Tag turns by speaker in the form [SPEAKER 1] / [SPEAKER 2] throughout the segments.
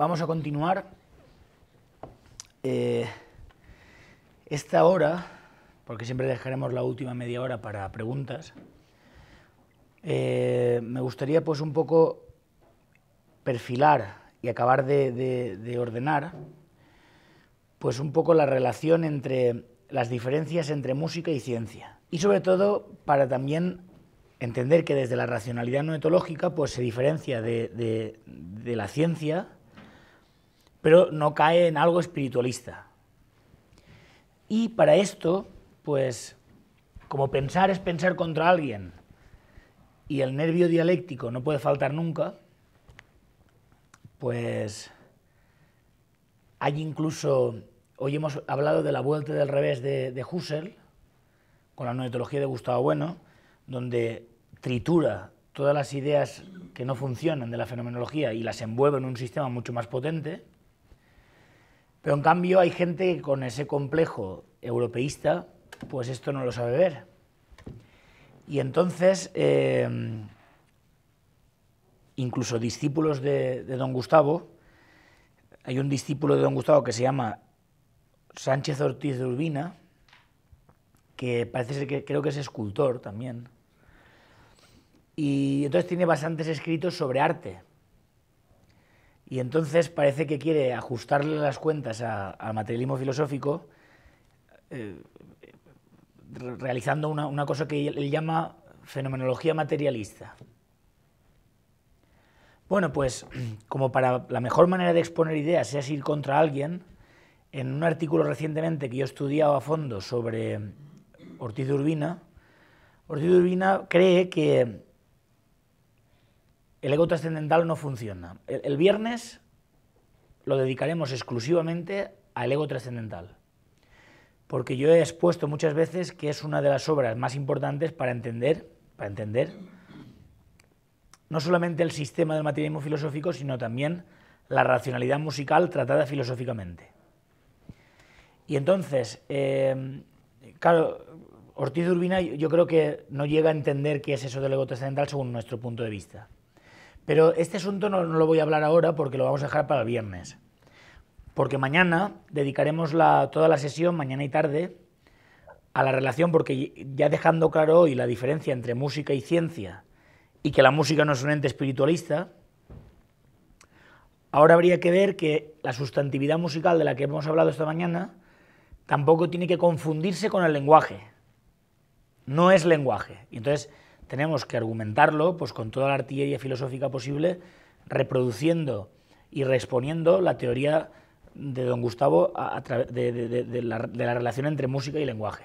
[SPEAKER 1] Vamos a continuar eh, esta hora, porque siempre dejaremos la última media hora para preguntas. Eh, me gustaría pues un poco perfilar y acabar de, ordenar pues un poco la relación entre las diferencias entre música y ciencia. Y sobre todo para también entender que desde la racionalidad no pues se diferencia de la ciencia pero no cae en algo espiritualista. Y para esto, pues, como pensar es pensar contra alguien y el nervio dialéctico no puede faltar nunca, pues hay incluso, hoy hemos hablado de la vuelta del revés de, Husserl, con la noetología de Gustavo Bueno, donde tritura todas las ideas que no funcionan de la fenomenología y las envuelve en un sistema mucho más potente, pero en cambio hay gente que con ese complejo europeísta, pues esto no lo sabe ver. Y entonces, em, incluso discípulos de, de don Gustavo, hay un discípulo de don Gustavo que se llama Sánchez Ortiz de Urbina, que parece ser que creo que es escultor también. Y entonces tiene bastantes escritos sobre arte, y entonces parece que quiere ajustarle las cuentas al materialismo filosófico, eh, realizando una, una, cosa que él llama fenomenología materialista. Bueno, pues como para la mejor manera de exponer ideas es ir contra alguien, en un artículo recientemente que yo he estudiado a fondo sobre Ortiz Urbina, Ortiz Urbina cree que el ego trascendental no funciona. El, viernes lo dedicaremos exclusivamente al ego trascendental, porque yo he expuesto muchas veces que es una de las obras más importantes para entender, para entender no solamente el sistema del materialismo filosófico, sino también la racionalidad musical tratada filosóficamente. Y entonces, eh, claro, Ortiz Urbina yo creo que no llega a entender qué es eso del ego trascendental según nuestro punto de vista. Pero este asunto no, lo voy a hablar ahora porque lo vamos a dejar para el viernes. Porque mañana dedicaremos toda la sesión, mañana y tarde, a la relación, porque ya dejando claro hoy la diferencia entre música y ciencia y que la música no es un ente espiritualista, ahora habría que ver que la sustantividad musical de la que hemos hablado esta mañana tampoco tiene que confundirse con el lenguaje. No es lenguaje. entonces tenemos que argumentarlo pues, con toda la artillería filosófica posible, reproduciendo y reexponiendo la teoría de don Gustavo a, de, la, relación entre música y lenguaje.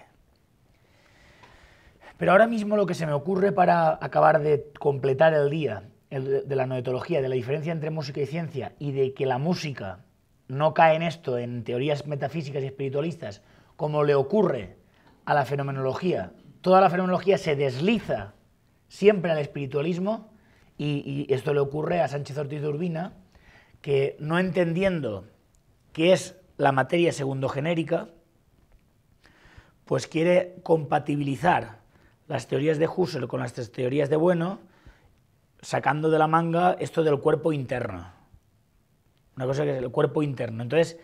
[SPEAKER 1] Pero ahora mismo lo que se me ocurre para acabar de completar el día de la noetología, de la diferencia entre música y ciencia y de que la música no cae en esto, en teorías metafísicas y espiritualistas, como le ocurre a la fenomenología. Toda la fenomenología se desliza siempre al espiritualismo, y, esto le ocurre a Sánchez Ortiz de Urbina, que no entendiendo qué es la materia segundo genérica, pues quiere compatibilizar las teorías de Husserl con las teorías de Bueno, sacando de la manga esto del cuerpo interno. Una cosa que es el cuerpo interno. Entonces,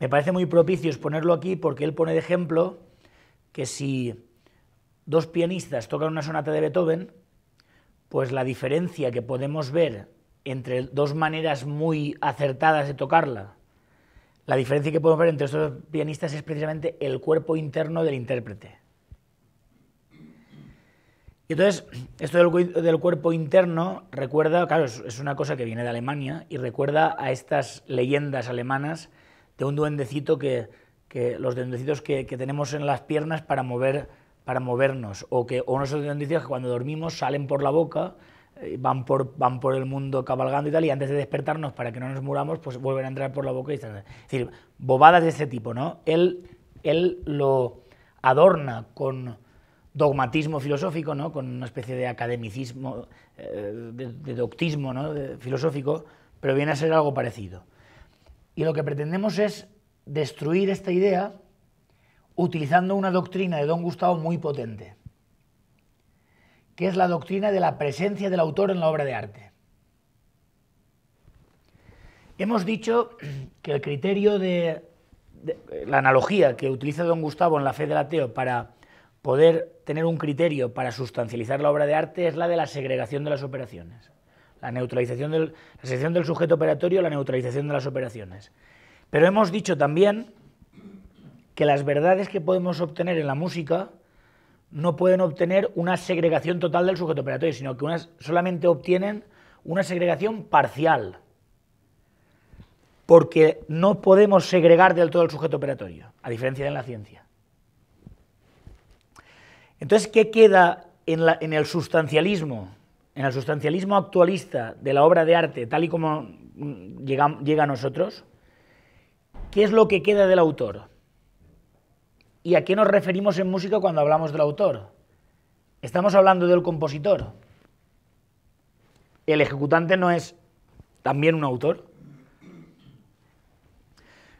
[SPEAKER 1] me parece muy propicio exponerlo aquí porque él pone de ejemplo que si dos pianistas tocan una sonata de Beethoven, pues la diferencia que podemos ver entre dos maneras muy acertadas de tocarla, la diferencia que podemos ver entre estos dos pianistas es precisamente el cuerpo interno del intérprete. Y entonces, esto del, cuerpo interno recuerda, claro, es, una cosa que viene de Alemania y recuerda a estas leyendas alemanas de un duendecito que, los duendecitos que, que tenemos en las piernas para mover para movernos, o, que, o nosotros noticias que cuando dormimos salen por la boca, eh, van por, van por el mundo cabalgando y tal, y antes de despertarnos para que no nos muramos, pues vuelven a entrar por la boca y Es decir, bobadas de este tipo, ¿no? Él, él lo adorna con dogmatismo filosófico, ¿no? Con una especie de academicismo, eh, de, doctismo ¿no? filosófico, pero viene a ser algo parecido. Y lo que pretendemos es destruir esta idea utilizando una doctrina de don Gustavo muy potente, que es la doctrina de la presencia del autor en la obra de arte. Hemos dicho que el criterio de, la analogía que utiliza don Gustavo en la fe del ateo para poder tener un criterio para sustancializar la obra de arte es la de la segregación de las operaciones, la neutralización del, la del sujeto operatorio, la neutralización de las operaciones. Pero hemos dicho también que las verdades que podemos obtener en la música no pueden obtener una segregación total del sujeto operatorio, sino que unas, solamente obtienen una segregación parcial, porque no podemos segregar del todo el sujeto operatorio, a diferencia de la ciencia. Entonces, ¿qué queda en, en el sustancialismo, en el sustancialismo actualista de la obra de arte, tal y como mm, llega, llega a nosotros? ¿Qué es lo que queda del autor? ¿Y a qué nos referimos en música cuando hablamos del autor? Estamos hablando del compositor. ¿El ejecutante no es también un autor?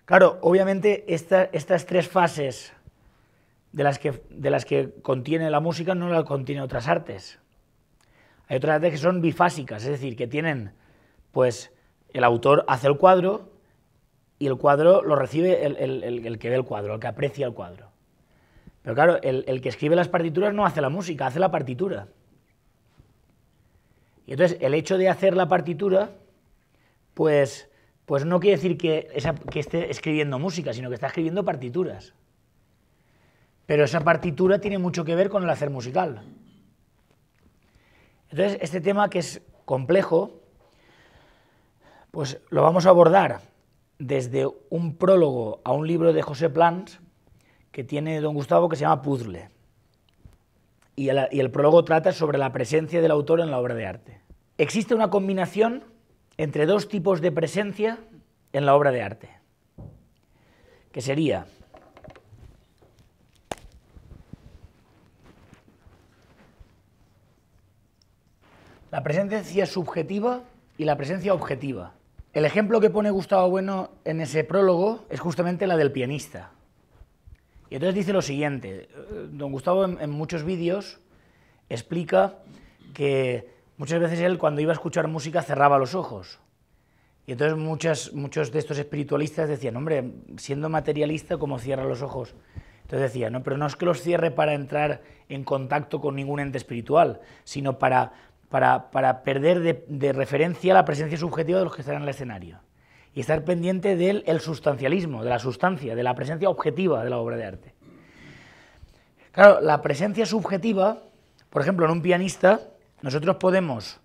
[SPEAKER 1] Claro, obviamente estas tres fases de las, que, de las que contiene la música no las contiene otras artes. Hay otras artes que son bifásicas, es decir, que tienen, pues, el autor hace el cuadro y el cuadro lo recibe el que ve el cuadro, el que aprecia el cuadro. Pero claro, el, que escribe las partituras no hace la música, hace la partitura. Y entonces el hecho de hacer la partitura, pues, pues no quiere decir que, que esté escribiendo música, sino que está escribiendo partituras. Pero esa partitura tiene mucho que ver con el hacer musical. Entonces, este tema que es complejo, pues lo vamos a abordar desde un prólogo a un libro de José Plans, que tiene don Gustavo que se llama Puzzle. Y el, y el prólogo trata sobre la presencia del autor en la obra de arte. Existe una combinación entre dos tipos de presencia en la obra de arte, que sería la presencia subjetiva y la presencia objetiva. El ejemplo que pone Gustavo Bueno en ese prólogo es justamente la del pianista. Y entonces dice lo siguiente, eh, don Gustavo en, muchos vídeos explica que muchas veces él cuando iba a escuchar música cerraba los ojos. Y entonces muchos de estos espiritualistas decían, hombre, siendo materialista, ¿cómo cierra los ojos? Entonces decía, no, pero no es que los cierre para entrar en contacto con ningún ente espiritual, sino para, para, perder de, de referencia la presencia subjetiva de los que están en el escenario y estar pendiente del el sustancialismo, de la sustancia, de la presencia objetiva de la obra de arte. Claro, la presencia subjetiva, por ejemplo, en un pianista, nosotros podemos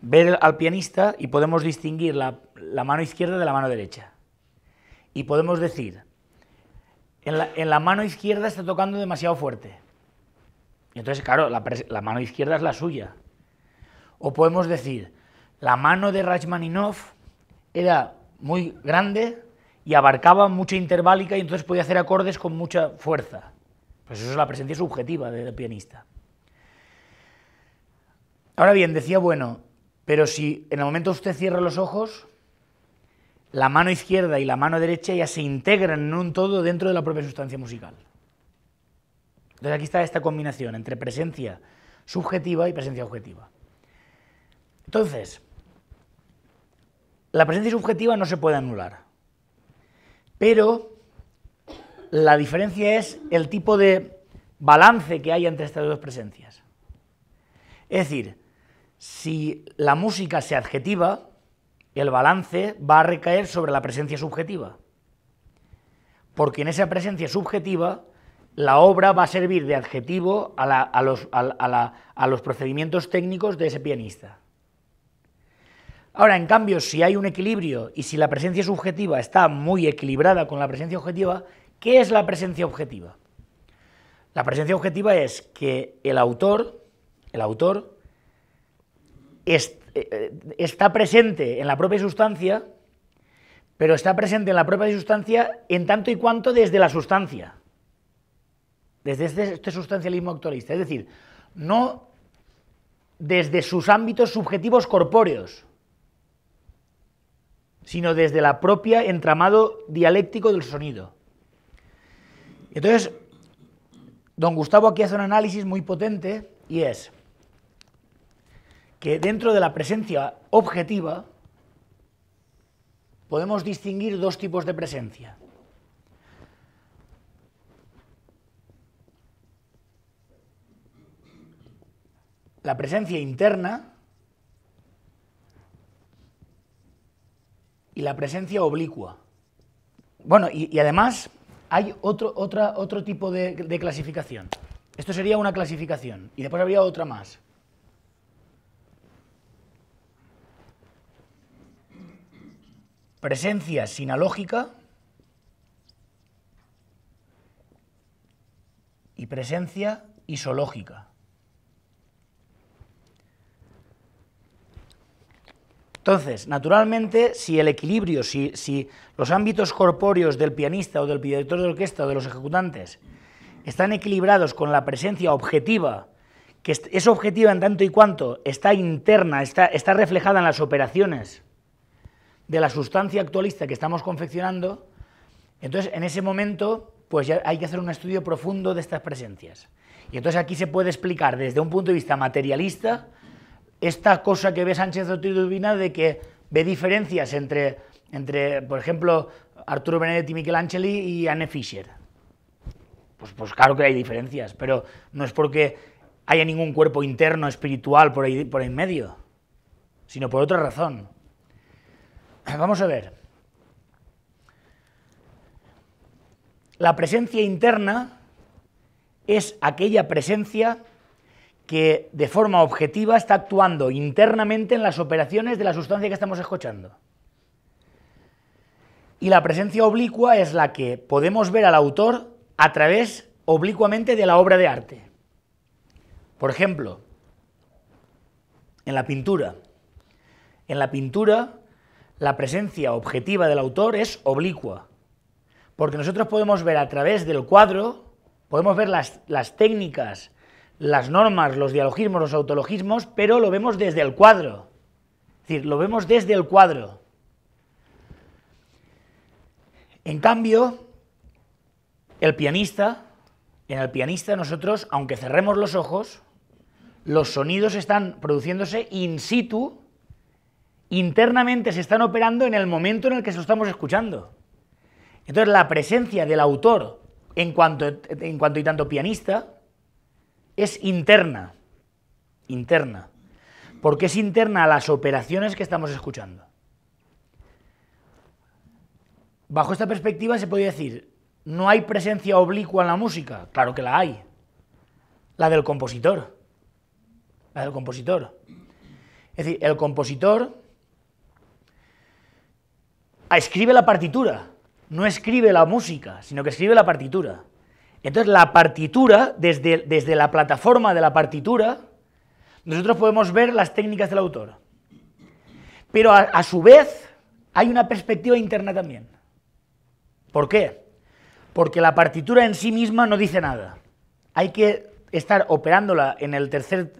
[SPEAKER 1] ver al pianista y podemos distinguir la, mano izquierda de la mano derecha. Y podemos decir, en la, mano izquierda está tocando demasiado fuerte. Y entonces, claro, la, la mano izquierda es la suya. O podemos decir, la mano de Rachmaninoff era muy grande y abarcaba mucha interválica y entonces podía hacer acordes con mucha fuerza. Pues eso es la presencia subjetiva del pianista. Ahora bien, decía, bueno, pero si en el momento usted cierra los ojos, la mano izquierda y la mano derecha ya se integran en un todo dentro de la propia sustancia musical. Entonces aquí está esta combinación entre presencia subjetiva y presencia objetiva. Entonces, la presencia subjetiva no se puede anular. Pero la diferencia es el tipo de balance que hay entre estas dos presencias. Es decir, si la música se adjetiva, el balance va a recaer sobre la presencia subjetiva. Porque en esa presencia subjetiva, la obra va a servir de adjetivo a, los procedimientos técnicos de ese pianista. Ahora, en cambio, si hay un equilibrio y si la presencia subjetiva está muy equilibrada con la presencia objetiva, ¿qué es la presencia objetiva? La presencia objetiva es que el autor, el autor eh, eh, está presente en la propia sustancia, pero está presente en la propia sustancia en tanto y cuanto desde la sustancia, desde este, este sustancialismo actualista, es decir, no desde sus ámbitos subjetivos corpóreos, sino desde la propia entramado dialéctico del sonido. Entonces, don Gustavo aquí hace un análisis muy potente y es que dentro de la presencia objetiva podemos distinguir dos tipos de presencia. La presencia interna, y la presencia oblicua. Bueno, y, además hay otro, otro tipo de, de clasificación. Esto sería una clasificación y después habría otra más. Presencia sinalógica y presencia isológica. Entonces, naturalmente, si el equilibrio, si, si los ámbitos corpóreos del pianista o del director de orquesta o de los ejecutantes están equilibrados con la presencia objetiva, que es objetiva en tanto y cuanto está interna, está, reflejada en las operaciones de la sustancia actualista que estamos confeccionando, entonces en ese momento pues hay que hacer un estudio profundo de estas presencias. Y entonces aquí se puede explicar desde un punto de vista materialista esta cosa que ve Sánchez Otidubina de que ve diferencias entre, entre por ejemplo, Arturo Benedetti, Michelangeli y Anne Fischer. Pues, pues claro que hay diferencias, pero no es porque haya ningún cuerpo interno espiritual por ahí, por ahí en medio, sino por otra razón. Vamos a ver. La presencia interna es aquella presencia que de forma objetiva está actuando internamente en las operaciones de la sustancia que estamos escuchando. Y la presencia oblicua es la que podemos ver al autor a través oblicuamente de la obra de arte. Por ejemplo, en la pintura. En la pintura, la presencia objetiva del autor es oblicua, porque nosotros podemos ver a través del cuadro, podemos ver las, las técnicas, las normas, los dialogismos, los autologismos, pero lo vemos desde el cuadro. Es decir, lo vemos desde el cuadro. En cambio, el pianista, en el pianista nosotros, aunque cerremos los ojos, los sonidos están produciéndose in situ, internamente se están operando en el momento en el que se estamos escuchando. Entonces, la presencia del autor en cuanto, en cuanto y tanto pianista es interna, interna, porque es interna a las operaciones que estamos escuchando. Bajo esta perspectiva se podría decir, no hay presencia oblicua en la música, claro que la hay, la del compositor, la del compositor. Es decir, el compositor escribe la partitura, no escribe la música, sino que escribe la partitura. Entonces la partitura, desde, la plataforma de la partitura, nosotros podemos ver las técnicas del autor. Pero a, su vez hay una perspectiva interna también. ¿Por qué? Porque la partitura en sí misma no dice nada. Hay que estar operándola en, el tercer,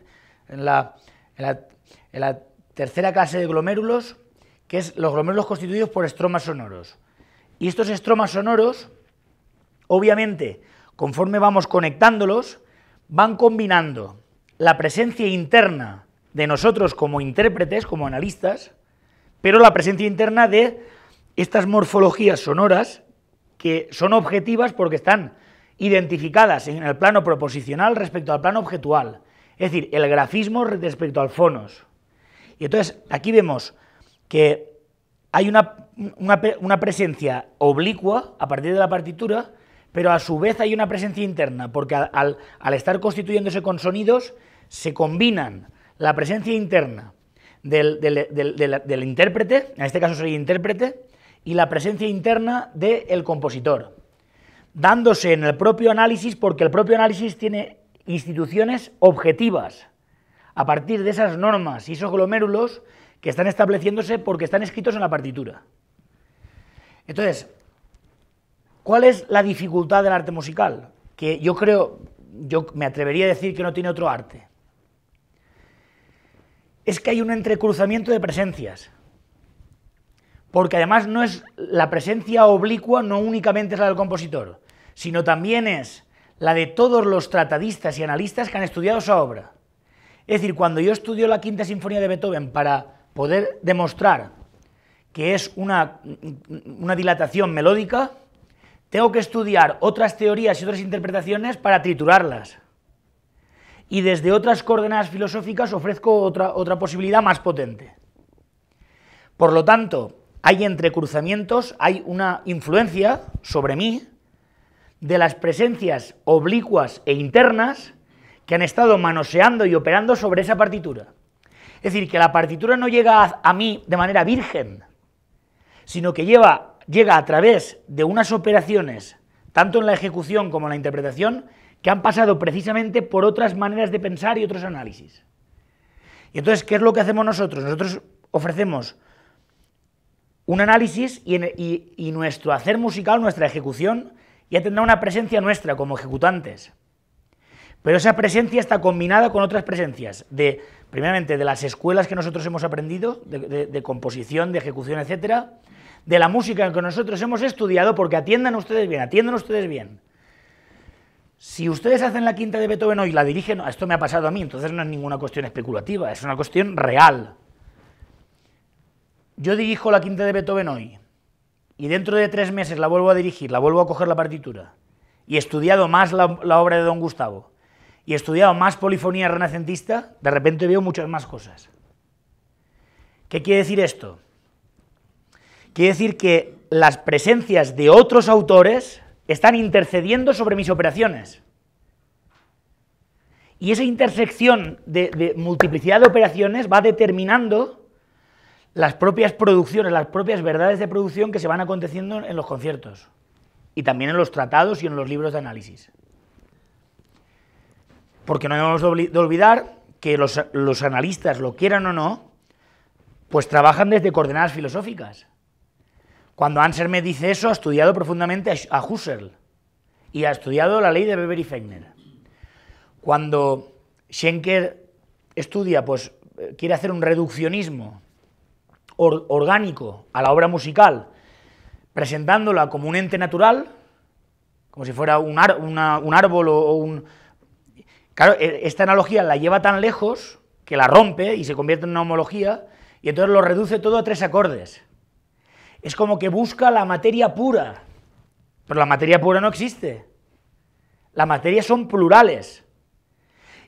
[SPEAKER 1] en, la, la, tercera clase de glomérulos, que es los glomérulos constituidos por estromas sonoros. Y estos estromas sonoros, obviamente, conforme vamos conectándolos, van combinando la presencia interna de nosotros como intérpretes, como analistas, pero la presencia interna de estas morfologías sonoras que son objetivas porque están identificadas en el plano proposicional respecto al plano objetual, es decir, el grafismo respecto al fonos. Y entonces aquí vemos que hay una, una presencia oblicua a partir de la partitura pero a su vez hay una presencia interna, porque al, estar constituyéndose con sonidos, se combinan la presencia interna del, intérprete, en este caso soy intérprete, y la presencia interna del compositor, dándose en el propio análisis, porque el propio análisis tiene instituciones objetivas, a partir de esas normas y esos glomérulos que están estableciéndose porque están escritos en la partitura. Entonces, ¿Cuál es la dificultad del arte musical? Que yo creo, yo me atrevería a decir que no tiene otro arte. Es que hay un entrecruzamiento de presencias. Porque además no es la presencia oblicua, no únicamente es la del compositor, sino también es la de todos los tratadistas y analistas que han estudiado su obra. Es decir, cuando yo estudio la Quinta Sinfonía de Beethoven para poder demostrar que es una, una dilatación melódica, tengo que estudiar otras teorías y otras interpretaciones para triturarlas. Y desde otras coordenadas filosóficas ofrezco otra, otra posibilidad más potente. Por lo tanto, hay entrecruzamientos, hay una influencia sobre mí de las presencias oblicuas e internas que han estado manoseando y operando sobre esa partitura. Es decir, que la partitura no llega a mí de manera virgen, sino que lleva llega a través de unas operaciones, tanto en la ejecución como en la interpretación, que han pasado precisamente por otras maneras de pensar y otros análisis. Y entonces, ¿qué es lo que hacemos nosotros? Nosotros ofrecemos un análisis y, e-, nuestro hacer musical, nuestra ejecución, y tendrá una presencia nuestra como ejecutantes. Pero esa presencia está combinada con otras presencias, de, primeramente de las escuelas que nosotros hemos aprendido, de, de composición, de ejecución, etcétera, de la música que nosotros hemos estudiado, porque atiendan ustedes bien, atiendan ustedes bien. Si ustedes hacen la quinta de Beethoven hoy y la dirigen, esto me ha pasado a mí, entonces no es ninguna cuestión especulativa, es una cuestión real. Yo dirijo la quinta de Beethoven hoy y dentro de tres meses la vuelvo a dirigir, la vuelvo a coger la partitura y he estudiado más la, obra de don Gustavo y he estudiado más polifonía renacentista, de repente veo muchas más cosas. ¿Qué quiere decir esto? Quiere decir que las presencias de otros autores están intercediendo sobre mis operaciones. Y esa intersección de, multiplicidad de operaciones va determinando las propias producciones, las propias verdades de producción que se van aconteciendo en los conciertos y también en los tratados y en los libros de análisis. Porque no debemos de olvidar que los analistas, lo quieran o no, pues trabajan desde coordenadas filosóficas. Cuando Anser me dice eso, ha estudiado profundamente a Husserl y ha estudiado la ley de Weber y Fechner. Cuando Schenker estudia, pues eh, quiere hacer un reduccionismo orgánico a la obra musical, presentándola como un ente natural, como si fuera un, árbol o un... Claro, e-, esta analogía la lleva tan lejos que la rompe y se convierte en una homología, y entonces lo reduce todo a tres acordes es como que busca la materia pura, pero la materia pura no existe. Las materias son plurales.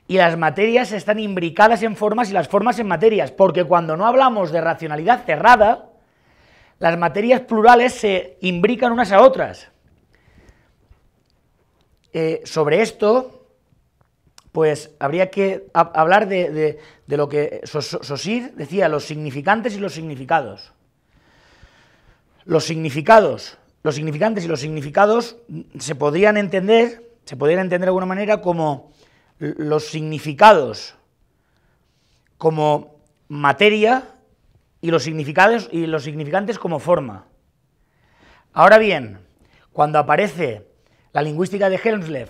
[SPEAKER 1] Y las materias están imbricadas en formas y las formas en materias, porque cuando no hablamos de racionalidad cerrada, las materias plurales se imbrican unas a otras. Eh, sobre esto, pues habría que hablar de, lo que Sosir decía, los significantes y los significados. Los significados, los significantes y los significados se podrían entender, se podrían entender de alguna manera como los significados como materia y los significados y los significantes como forma. Ahora bien, cuando aparece la lingüística de Helmslev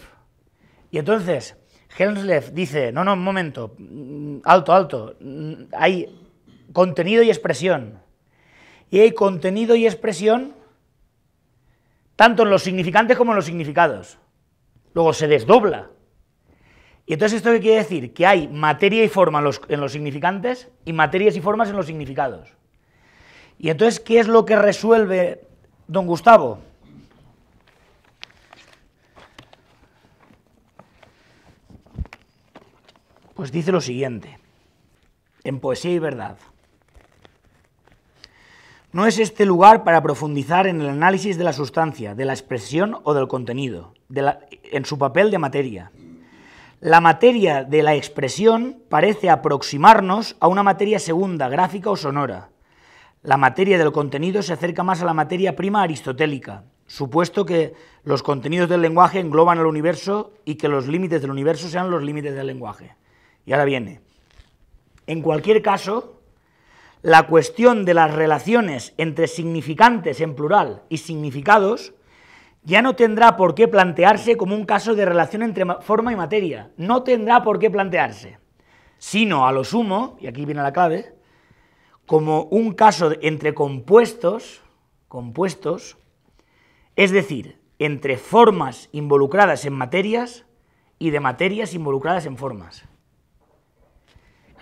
[SPEAKER 1] y entonces Helmslev dice, no, no, un momento, mm, alto, alto, mm, hay contenido y expresión y hay contenido y expresión tanto en los significantes como en los significados. Luego se desdobla. Y entonces, ¿esto qué quiere decir? Que hay materia y forma en los, significantes y materias y formas en los significados. Y entonces, ¿qué es lo que resuelve don Gustavo? Pues dice lo siguiente, en poesía y verdad. No es este lugar para profundizar en el análisis de la sustancia, de la expresión o del contenido, en su papel de materia. La materia de la expresión parece aproximarnos a una materia segunda, gráfica o sonora. La materia del contenido se acerca más a la materia prima aristotélica, supuesto que los contenidos del lenguaje engloban el universo y que los límites del universo sean los límites del lenguaje. Y ahora viene. En cualquier caso, la cuestión de las relaciones entre significantes en plural y significados ya no tendrá por qué plantearse como un caso de relación entre forma y materia, no tendrá por qué plantearse, sino a lo sumo, y aquí viene la clave, como un caso entre compuestos, compuestos, es decir, entre formas involucradas en materias y de materias involucradas en formas.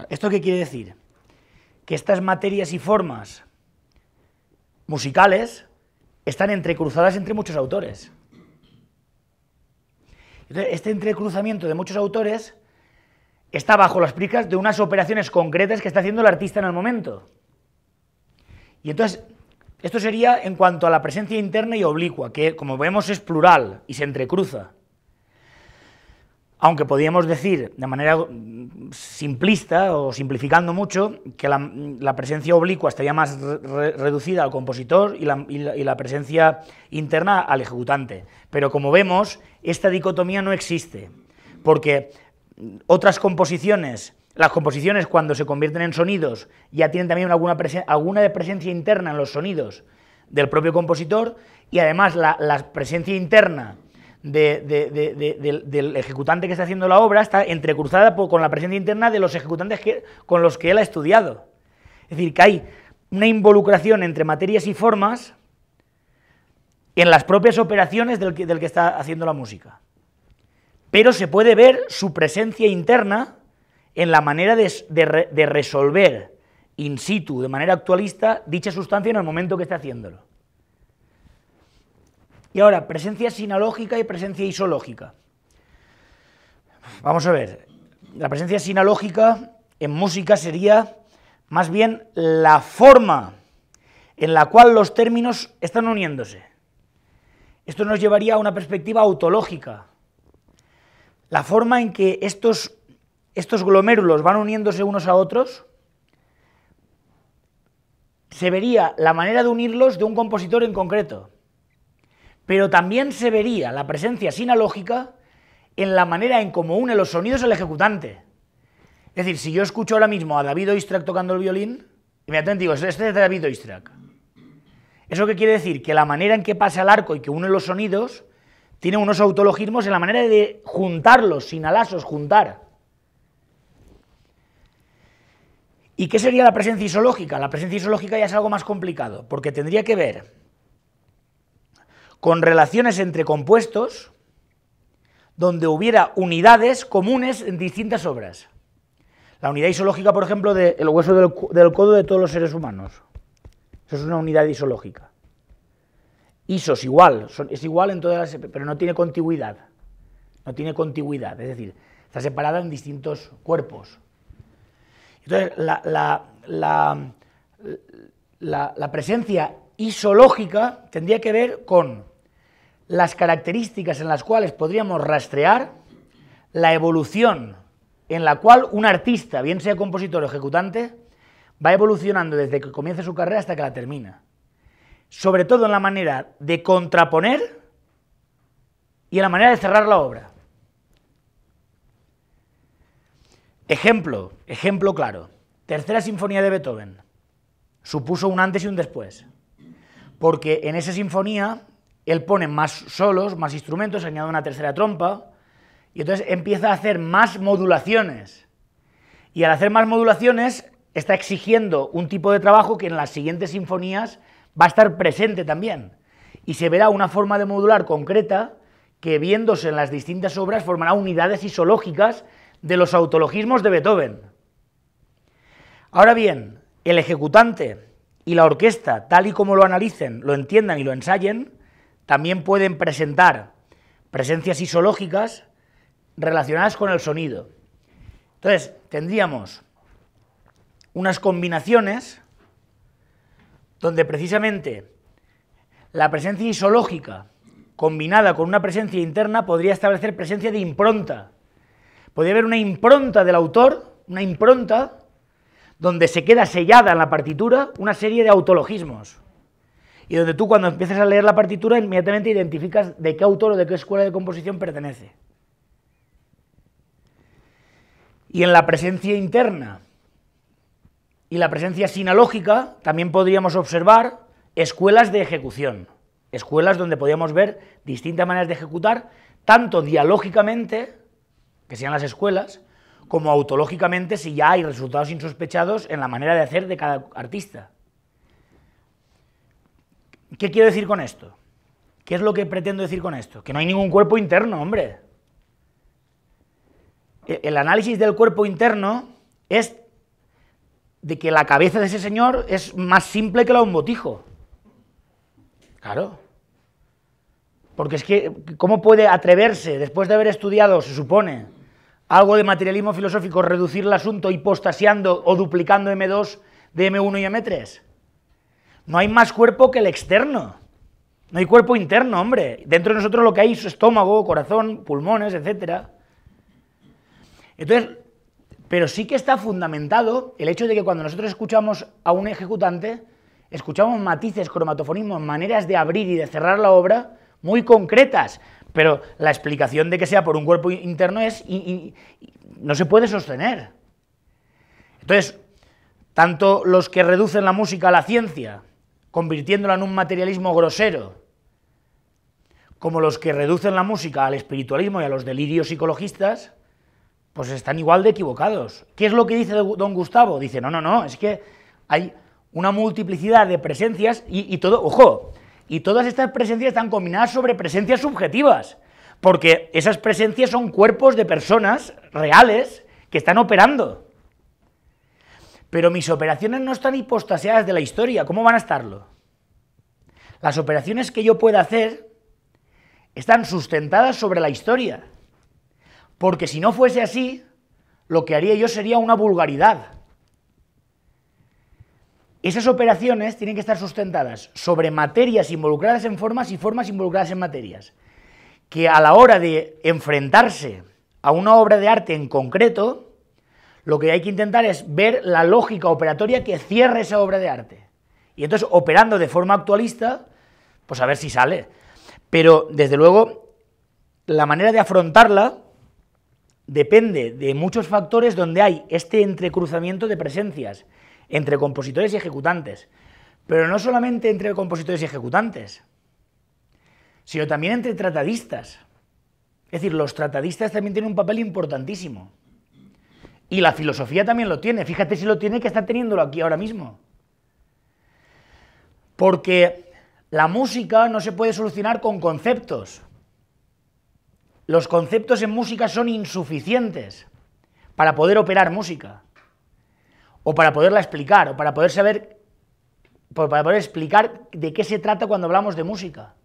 [SPEAKER 1] ¿Esto qué quiere decir? que estas materias y formas musicales están entrecruzadas entre muchos autores. Este entrecruzamiento de muchos autores está bajo las pricas de unas operaciones concretas que está haciendo el artista en el momento. Y entonces, esto sería en cuanto a la presencia interna y oblicua, que como vemos es plural y se entrecruza. Aunque podríamos decir de manera mm, simplista o simplificando mucho que la, mm, presencia oblicua estaría más reducida al compositor y la, presencia interna al ejecutante. Pero como vemos, esta dicotomía no existe, porque mm, otras composiciones, las composiciones cuando se convierten en sonidos ya tienen también alguna presencia interna en los sonidos del propio compositor y además la presencia interna del, ejecutante que está haciendo la obra está entrecruzada con la presencia interna de los ejecutantes con los que él ha estudiado. Es decir, que hay una involucración entre materias y formas en las propias operaciones del del que está haciendo la música. Pero se puede ver su presencia interna en la manera de resolver in situ, de manera actualista, dicha sustancia en el momento que está haciéndolo. Y ahora, presencia sinalógica y presencia isológica. Vamos a ver, la presencia sinalógica en música sería más bien la forma en la cual los términos están uniéndose. Esto nos llevaría a una perspectiva autológica. La forma en que estos, estos glomérulos van uniéndose unos a otros se vería la manera de unirlos de un compositor en concreto pero también se vería la presencia sinalógica en la manera en cómo une los sonidos el ejecutante. Es decir, si yo escucho ahora mismo a David Oistrak tocando el violín, inmediatamente digo, este es este David Oistrak. ¿Eso qué quiere decir? Que la manera en que pasa el arco y que une los sonidos tiene unos autologismos en la manera de juntarlos, sinalazos, juntar. ¿Y qué sería la presencia isológica? La presencia isológica ya es algo más complicado, porque tendría que ver con relaciones entre compuestos donde hubiera unidades comunes en distintas obras. La unidad isológica, por ejemplo, del hueso del, codo de todos los seres humanos. Eso es una unidad isológica. Isos igual, es igual en todas pero no tiene contigüidad. No tiene contigüidad, es decir, está separada en distintos cuerpos. Entonces, la presencia isológica tendría que ver con las características en las cuales podríamos rastrear la evolución en la cual un artista, bien sea compositor o ejecutante, va evolucionando desde que comienza su carrera hasta que la termina. Sobre todo en la manera de contraponer y en la manera de cerrar la obra. Ejemplo, ejemplo claro. Tercera Sinfonía de Beethoven. Supuso un antes y un después. Porque en esa sinfonía él pone más solos, más instrumentos, añade una tercera trompa, y entonces empieza a hacer más modulaciones. Y al hacer más modulaciones está exigiendo un tipo de trabajo que en las siguientes sinfonías va a estar presente también. Y se verá una forma de modular concreta que viéndose en las distintas obras formará unidades isológicas de los autologismos de Beethoven. Ahora bien, el ejecutante y la orquesta, tal y como lo analicen, lo entiendan y lo ensayen, también pueden presentar presencias isológicas relacionadas con el sonido. Entonces, tendríamos unas combinaciones donde precisamente la presencia isológica combinada con una presencia interna podría establecer presencia de impronta. Podría haber una impronta del autor, una impronta donde se queda sellada en la partitura una serie de autologismos y donde tú cuando empiezas a leer la partitura inmediatamente identificas de qué autor o de qué escuela de composición pertenece. Y en la presencia interna y la presencia sinalógica también podríamos observar escuelas de ejecución, escuelas donde podríamos ver distintas maneras de ejecutar, tanto dialógicamente, que sean las escuelas, como autológicamente si ya hay resultados insospechados en la manera de hacer de cada artista. ¿Qué quiero decir con esto? ¿Qué es lo que pretendo decir con esto? Que no hay ningún cuerpo interno, hombre. E, el análisis del cuerpo interno es de que la cabeza de ese señor es más simple que la de un botijo. Claro. Porque es que, ¿cómo puede atreverse, después de haber estudiado, se supone, algo de materialismo filosófico, reducir el asunto hipostasiando o duplicando M2 de M1 y M3? No hay más cuerpo que el externo. No hay cuerpo interno, hombre. Dentro de nosotros lo que hay es estómago, corazón, pulmones, etc. Entonces, pero sí que está fundamentado el hecho de que cuando nosotros escuchamos a un ejecutante, escuchamos matices, cromatofonismos, maneras de abrir y de cerrar la obra muy concretas, pero la explicación de que sea por un cuerpo interno es no se puede sostener. Entonces, tanto los que reducen la música a la ciencia convirtiéndola en un materialismo grosero, como los que reducen la música al espiritualismo y a los delirios psicologistas, pues están igual de equivocados. ¿Qué es lo que dice don Gustavo? Dice, no, no, no, es que hay una multiplicidad de presencias y, y todo, ojo, y todas estas presencias están combinadas sobre presencias subjetivas, porque esas presencias son cuerpos de personas reales que están operando. Pero mis operaciones no están hipostaseadas de la historia, ¿cómo van a estarlo? Las operaciones que yo pueda hacer están sustentadas sobre la historia, porque si no fuese así, lo que haría yo sería una vulgaridad. Esas operaciones tienen que estar sustentadas sobre materias involucradas en formas y formas involucradas en materias, que a la hora de enfrentarse a una obra de arte en concreto, lo que hay que intentar es ver la lógica operatoria que cierre esa obra de arte. Y entonces, operando de forma actualista, pues a ver si sale. Pero, desde luego, la manera de afrontarla depende de muchos factores donde hay este entrecruzamiento de presencias entre compositores y ejecutantes. Pero no solamente entre compositores y ejecutantes, sino también entre tratadistas. Es decir, los tratadistas también tienen un papel importantísimo. Y la filosofía también lo tiene. Fíjate si lo tiene que está teniéndolo aquí ahora mismo. Porque la música no se puede solucionar con conceptos. Los conceptos en música son insuficientes para poder operar música. O para poderla explicar, o para poder saber, para poder explicar de qué se trata cuando hablamos de música.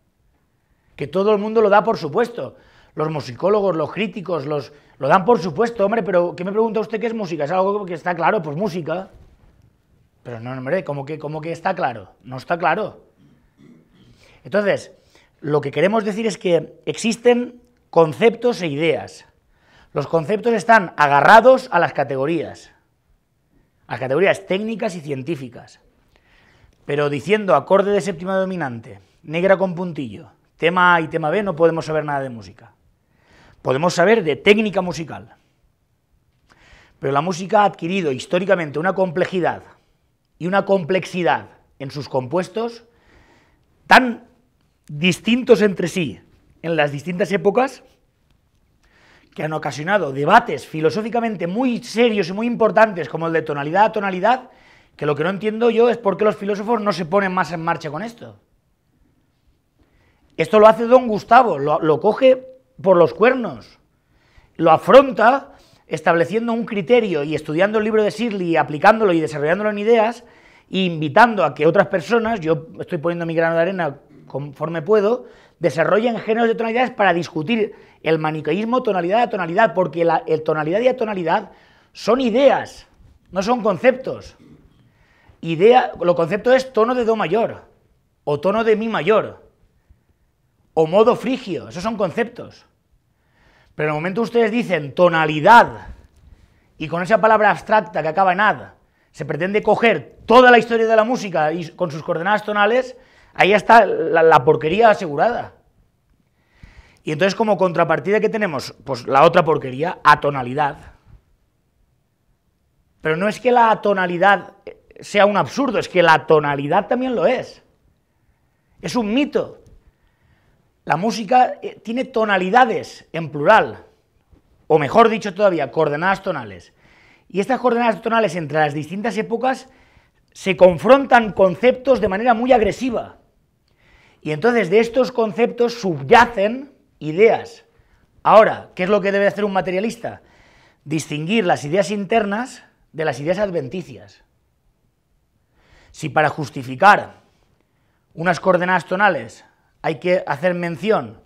[SPEAKER 1] Que todo el mundo lo da por supuesto los musicólogos, los críticos, los, lo dan por supuesto, hombre, pero ¿qué me pregunta usted qué es música? ¿Es algo que está claro? Pues música. Pero no, hombre, ¿cómo que, cómo que está claro? No está claro. Entonces, lo que queremos decir es que existen conceptos e ideas. Los conceptos están agarrados a las categorías, a categorías técnicas y científicas. Pero diciendo acorde de séptima dominante, negra con puntillo, tema A y tema B, no podemos saber nada de música. Podemos saber de técnica musical, pero la música ha adquirido históricamente una complejidad y una complexidad en sus compuestos tan distintos entre sí en las distintas épocas que han ocasionado debates filosóficamente muy serios y muy importantes como el de tonalidad a tonalidad, que lo que no entiendo yo es por qué los filósofos no se ponen más en marcha con esto. Esto lo hace don Gustavo, lo, lo coge por los cuernos. Lo afronta estableciendo un criterio y estudiando el libro de Shirley aplicándolo y desarrollándolo en ideas e invitando a que otras personas, yo estoy poniendo mi grano de arena conforme puedo, desarrollen géneros de tonalidades para discutir el maniqueísmo tonalidad a tonalidad, porque la tonalidad y tonalidad son ideas, no son conceptos. Idea, lo concepto es tono de do mayor o tono de mi mayor o modo frigio, esos son conceptos. Pero en el momento ustedes dicen tonalidad, y con esa palabra abstracta que acaba en ad, se pretende coger toda la historia de la música y con sus coordenadas tonales, ahí está la, la porquería asegurada. Y entonces como contrapartida que tenemos, pues la otra porquería, atonalidad. Pero no es que la atonalidad eh, sea un absurdo, es que la tonalidad también lo es. Es un mito la música eh, tiene tonalidades en plural, o mejor dicho todavía, coordenadas tonales. Y estas coordenadas tonales entre las distintas épocas se confrontan conceptos de manera muy agresiva. Y entonces de estos conceptos subyacen ideas. Ahora, ¿qué es lo que debe hacer un materialista? Distinguir las ideas internas de las ideas adventicias. Si para justificar unas coordenadas tonales hay que hacer mención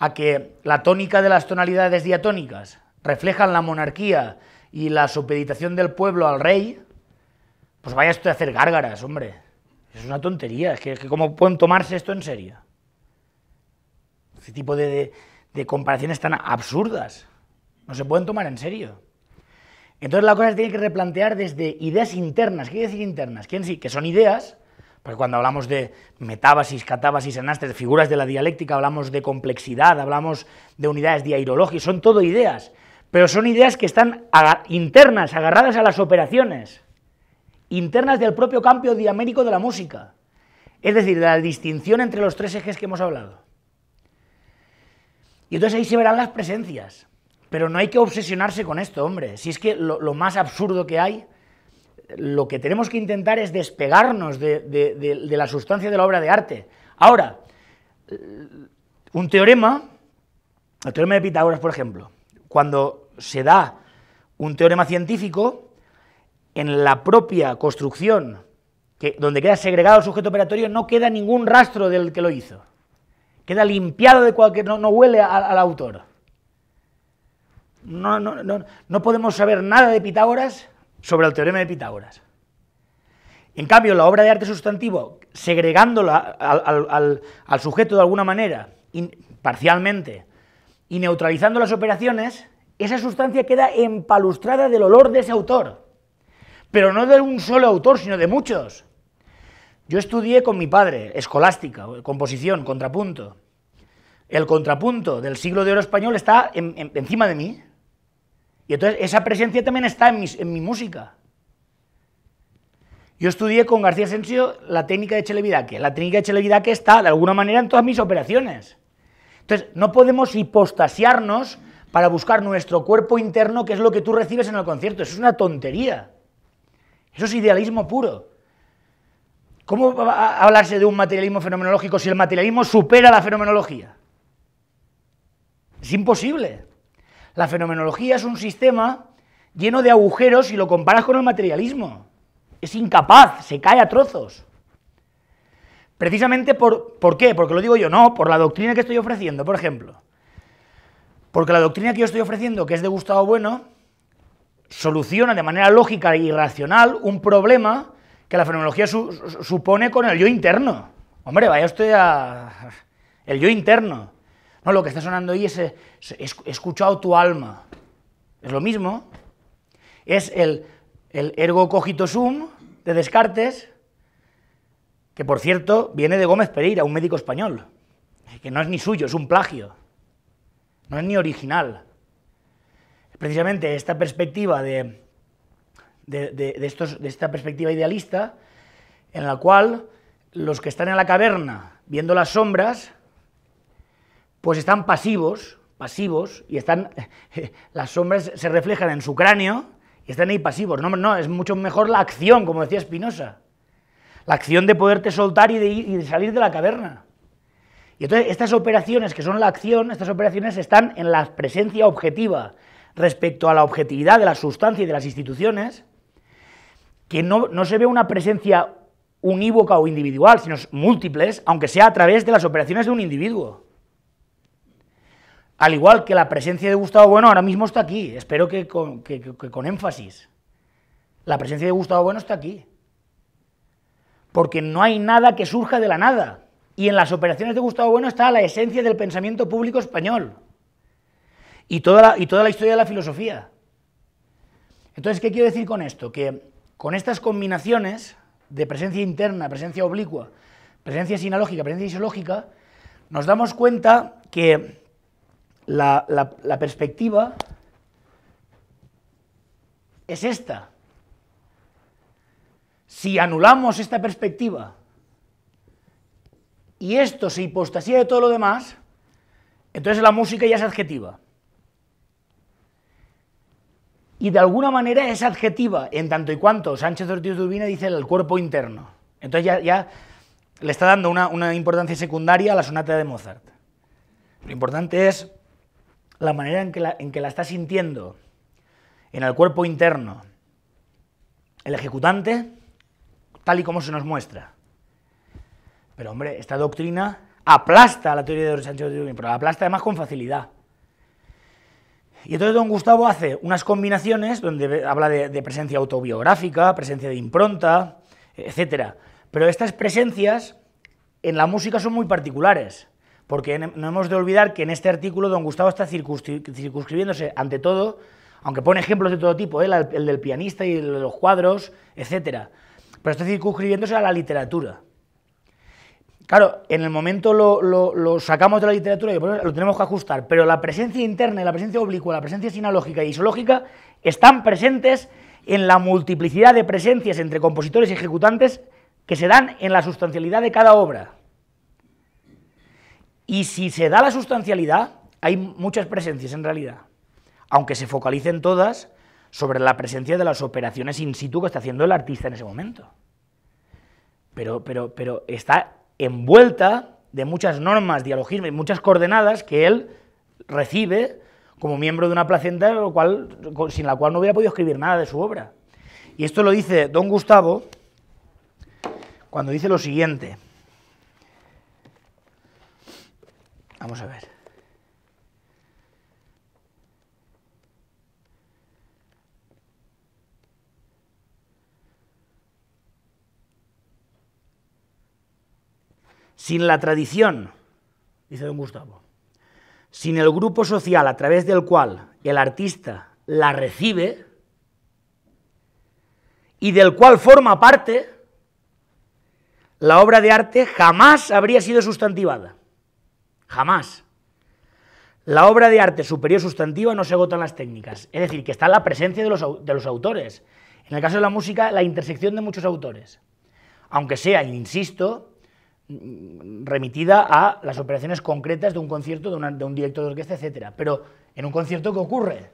[SPEAKER 1] a que la tónica de las tonalidades diatónicas reflejan la monarquía y la supeditación del pueblo al rey, pues vaya esto de hacer gárgaras, hombre. Es una tontería, es que, cómo pueden tomarse esto en serio. Este tipo de, comparaciones tan absurdas no se pueden tomar en serio. Entonces la cosa se tiene que replantear desde ideas internas. ¿Qué quiere decir internas? ¿Quién sí? que son ideas porque cuando hablamos de metábasis, catábasis, anastres, figuras de la dialéctica, hablamos de complejidad, hablamos de unidades diairológicas, son todo ideas, pero son ideas que están internas, agarradas a las operaciones, internas del propio campo diamérico de la música, es decir, de la distinción entre los tres ejes que hemos hablado. Y entonces ahí se verán las presencias, pero no hay que obsesionarse con esto, hombre, si es que lo más absurdo que hay lo que tenemos que intentar es despegarnos de, la sustancia de la obra de arte. Ahora, un teorema, el teorema de Pitágoras, por ejemplo, cuando se da un teorema científico, en la propia construcción, donde queda segregado el sujeto operatorio, no queda ningún rastro del que lo hizo. Queda limpiado de cualquier... no, huele al autor. no, no podemos saber nada de Pitágoras sobre el teorema de Pitágoras. En cambio, la obra de arte sustantivo, segregándola al, sujeto de alguna manera, parcialmente, y neutralizando las operaciones, esa sustancia queda empalustrada del olor de ese autor. Pero no de un solo autor, sino de muchos. Yo estudié con mi padre, escolástica, composición, contrapunto. El contrapunto del siglo de oro español está encima de mí. Y entonces esa presencia también está en mi, música. Yo estudié con García Asensio la técnica de Chelevidaque. La técnica de Chelevidaque está, de alguna manera, en todas mis operaciones. Entonces, no podemos hipostasiarnos para buscar nuestro cuerpo interno, que es lo que tú recibes en el concierto. Eso es una tontería. Eso es idealismo puro. ¿Cómo va a hablarse de un materialismo fenomenológico si el materialismo supera la fenomenología? Es imposible. La fenomenología es un sistema lleno de agujeros si lo comparas con el materialismo. Es incapaz, se cae a trozos. Precisamente por, ¿por qué? Porque lo digo yo, no, por la doctrina que estoy ofreciendo, por ejemplo. Porque la doctrina que yo estoy ofreciendo, que es de Gustavo Bueno, soluciona de manera lógica y racional un problema que la fenomenología supone con el yo interno. Hombre, vaya usted a... el yo interno. No, lo que está sonando ahí eh, es, escuchado tu alma. Es lo mismo. Es el, el ergo cogito sum de Descartes, que por cierto viene de Gómez Pereira, un médico español, que no es ni suyo, es un plagio, no es ni original. Precisamente esta perspectiva de, de, de, estos, de esta perspectiva idealista, en la cual los que están en la caverna viendo las sombras pues están pasivos, pasivos, y están, las sombras se reflejan en su cráneo y están ahí pasivos. No, no, es mucho mejor la acción, como decía Spinoza. La acción de poderte soltar y de, salir de la caverna. Y entonces estas operaciones que son la acción, estas operaciones están en la presencia objetiva respecto a la objetividad de la sustancia y de las instituciones, que no se ve una presencia unívoca o individual, sino múltiples, aunque sea a través de las operaciones de un individuo. Al igual que la presencia de Gustavo Bueno ahora mismo está aquí, espero que con, énfasis. La presencia de Gustavo Bueno está aquí. Porque no hay nada que surja de la nada. Y en las operaciones de Gustavo Bueno está la esencia del pensamiento público español. Y toda la, y toda la historia de la filosofía. Entonces, ¿qué quiero decir con esto? Que con estas combinaciones de presencia interna, presencia oblicua, presencia sinalógica, presencia isológica, nos damos cuenta que la, perspectiva es esta. Si anulamos esta perspectiva y esto se hipostasía de todo lo demás, entonces la música ya es adjetiva. Y de alguna manera es adjetiva, en tanto y cuanto Sánchez Ortiz dice el cuerpo interno. Entonces ya, le está dando una, una importancia secundaria a la sonata de Mozart. Lo importante es la manera en que la, que la está sintiendo, en el cuerpo interno, el ejecutante, tal y como se nos muestra. Pero hombre, esta doctrina aplasta la teoría de Sánchez de pero la aplasta además con facilidad. Y entonces don Gustavo hace unas combinaciones donde habla de, de presencia autobiográfica, presencia de impronta, etc. Pero estas presencias en la música son muy particulares porque no hemos de olvidar que en este artículo don Gustavo está circunscribiéndose ante todo, aunque pone ejemplos de todo tipo, ¿eh? el, del pianista y los cuadros, etc., pero está circunscribiéndose a la literatura. Claro, en el momento lo, lo, sacamos de la literatura y lo tenemos que ajustar, pero la presencia interna y la presencia oblicua, la presencia sinalógica y isológica están presentes en la multiplicidad de presencias entre compositores y ejecutantes que se dan en la sustancialidad de cada obra. Y si se da la sustancialidad, hay muchas presencias en realidad, aunque se focalicen todas sobre la presencia de las operaciones in situ que está haciendo el artista en ese momento. Pero, pero, pero está envuelta de muchas normas, dialogismo y muchas coordenadas que él recibe como miembro de una placenta lo cual, sin la cual no hubiera podido escribir nada de su obra. Y esto lo dice don Gustavo cuando dice lo siguiente. Vamos a ver. Sin la tradición, dice don Gustavo, sin el grupo social a través del cual el artista la recibe y del cual forma parte, la obra de arte jamás habría sido sustantivada. Jamás. La obra de arte superior sustantiva no se en las técnicas, es decir, que está la presencia de los, autores. En el caso de la música, la intersección de muchos autores, aunque sea, insisto, mm, remitida a las operaciones concretas de un concierto, de, un director de orquesta, etcétera Pero en un concierto, ¿qué ocurre?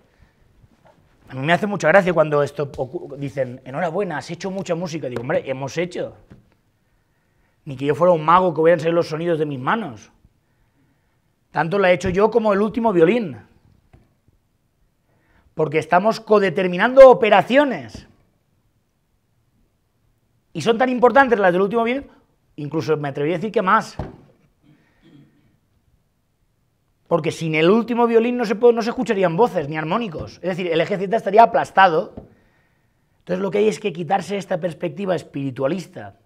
[SPEAKER 1] A mí me hace mucha gracia cuando esto dicen, enhorabuena, has hecho mucha música. Digo, hombre, hemos hecho. Ni que yo fuera un mago que hubieran salido los sonidos de mis manos. Tanto la he hecho yo como el último violín. Porque estamos codeterminando operaciones. Y son tan importantes las del último violín, incluso me atrevería a decir que más. Porque sin el último violín no se, escucharían voces ni armónicos. Es decir, el eje estaría aplastado. Entonces lo que hay es que quitarse esta perspectiva espiritualista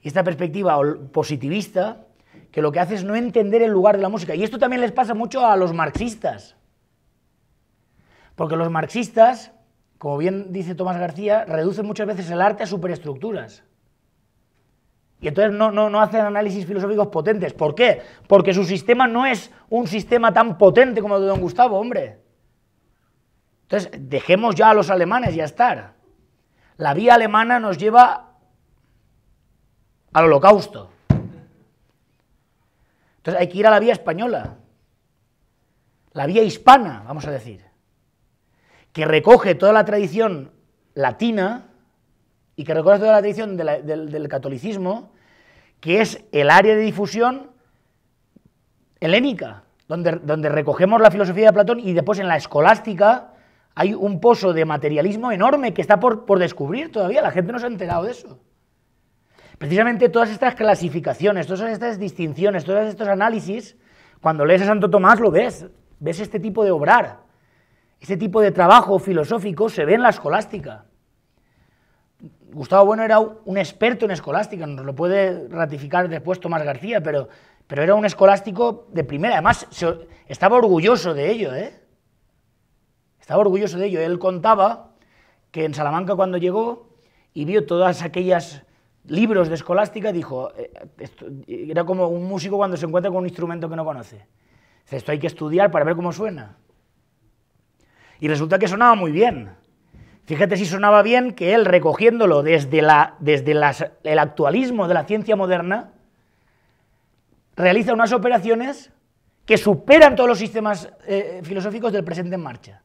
[SPEAKER 1] y esta perspectiva positivista que lo que hace es no entender el lugar de la música. Y esto también les pasa mucho a los marxistas. Porque los marxistas, como bien dice Tomás García, reducen muchas veces el arte a superestructuras. Y entonces no, no, hacen análisis filosóficos potentes. ¿Por qué? Porque su sistema no es un sistema tan potente como el de don Gustavo, hombre. Entonces, dejemos ya a los alemanes ya estar. La vía alemana nos lleva al holocausto. Entonces hay que ir a la vía española, la vía hispana, vamos a decir, que recoge toda la tradición latina y que recoge toda la tradición del, catolicismo, que es el área de difusión helénica, donde, donde, recogemos la filosofía de Platón y después en la escolástica hay un pozo de materialismo enorme que está por descubrir todavía, la gente no se ha enterado de eso. Precisamente todas estas clasificaciones, todas estas distinciones, todos estos análisis, cuando lees a Santo Tomás lo ves, ves este tipo de obrar, este tipo de trabajo filosófico se ve en la escolástica. Gustavo Bueno era un experto en escolástica, nos lo puede ratificar después Tomás García, pero, pero era un escolástico de primera, además estaba orgulloso de ello, ¿eh? Estaba orgulloso de ello. Él contaba que en Salamanca cuando llegó y vio todas aquellas libros de escolástica, dijo, eh, era como un músico cuando se encuentra con un instrumento que no conoce. esto hay que estudiar para ver cómo suena. Y resulta que sonaba muy bien. Fíjate si sonaba bien que él, recogiéndolo desde, la, desde el actualismo de la ciencia moderna, realiza unas operaciones que superan todos los sistemas eh, filosóficos del presente en marcha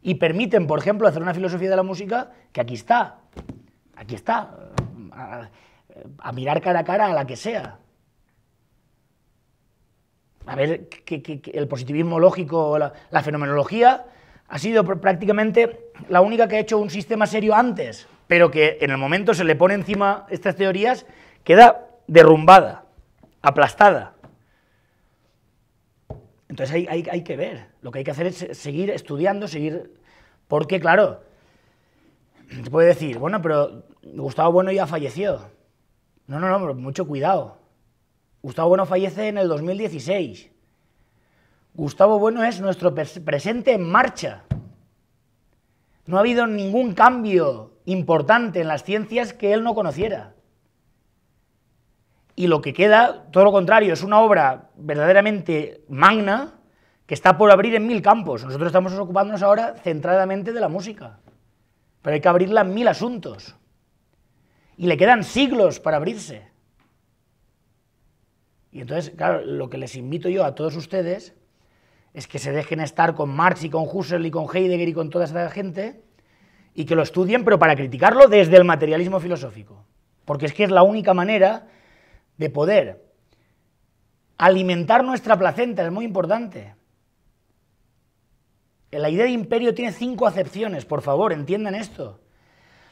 [SPEAKER 1] y permiten, por ejemplo, hacer una filosofía de la música que aquí está, aquí está, a, mirar cara a cara a la que sea. A ver, que, el positivismo lógico, la, fenomenología, ha sido prácticamente la única que ha hecho un sistema serio antes, pero que en el momento se le pone encima estas teorías, queda derrumbada, aplastada. Entonces hay, hay, que ver, lo que hay que hacer es seguir estudiando, seguir... Porque claro, se puede decir, bueno, pero Gustavo Bueno ya falleció. No, no, no, mucho cuidado. Gustavo Bueno fallece en el 2016. Gustavo Bueno es nuestro presente en marcha. No ha habido ningún cambio importante en las ciencias que él no conociera. Y lo que queda, todo lo contrario, es una obra verdaderamente magna que está por abrir en mil campos. Nosotros estamos ocupándonos ahora centradamente de la música, pero hay que abrirla en mil asuntos y le quedan siglos para abrirse. Y entonces, claro, lo que les invito yo a todos ustedes es que se dejen estar con Marx y con Husserl y con Heidegger y con toda esa gente y que lo estudien, pero para criticarlo desde el materialismo filosófico. Porque es que es la única manera de poder alimentar nuestra placenta, es muy importante. La idea de imperio tiene cinco acepciones, por favor, entiendan esto.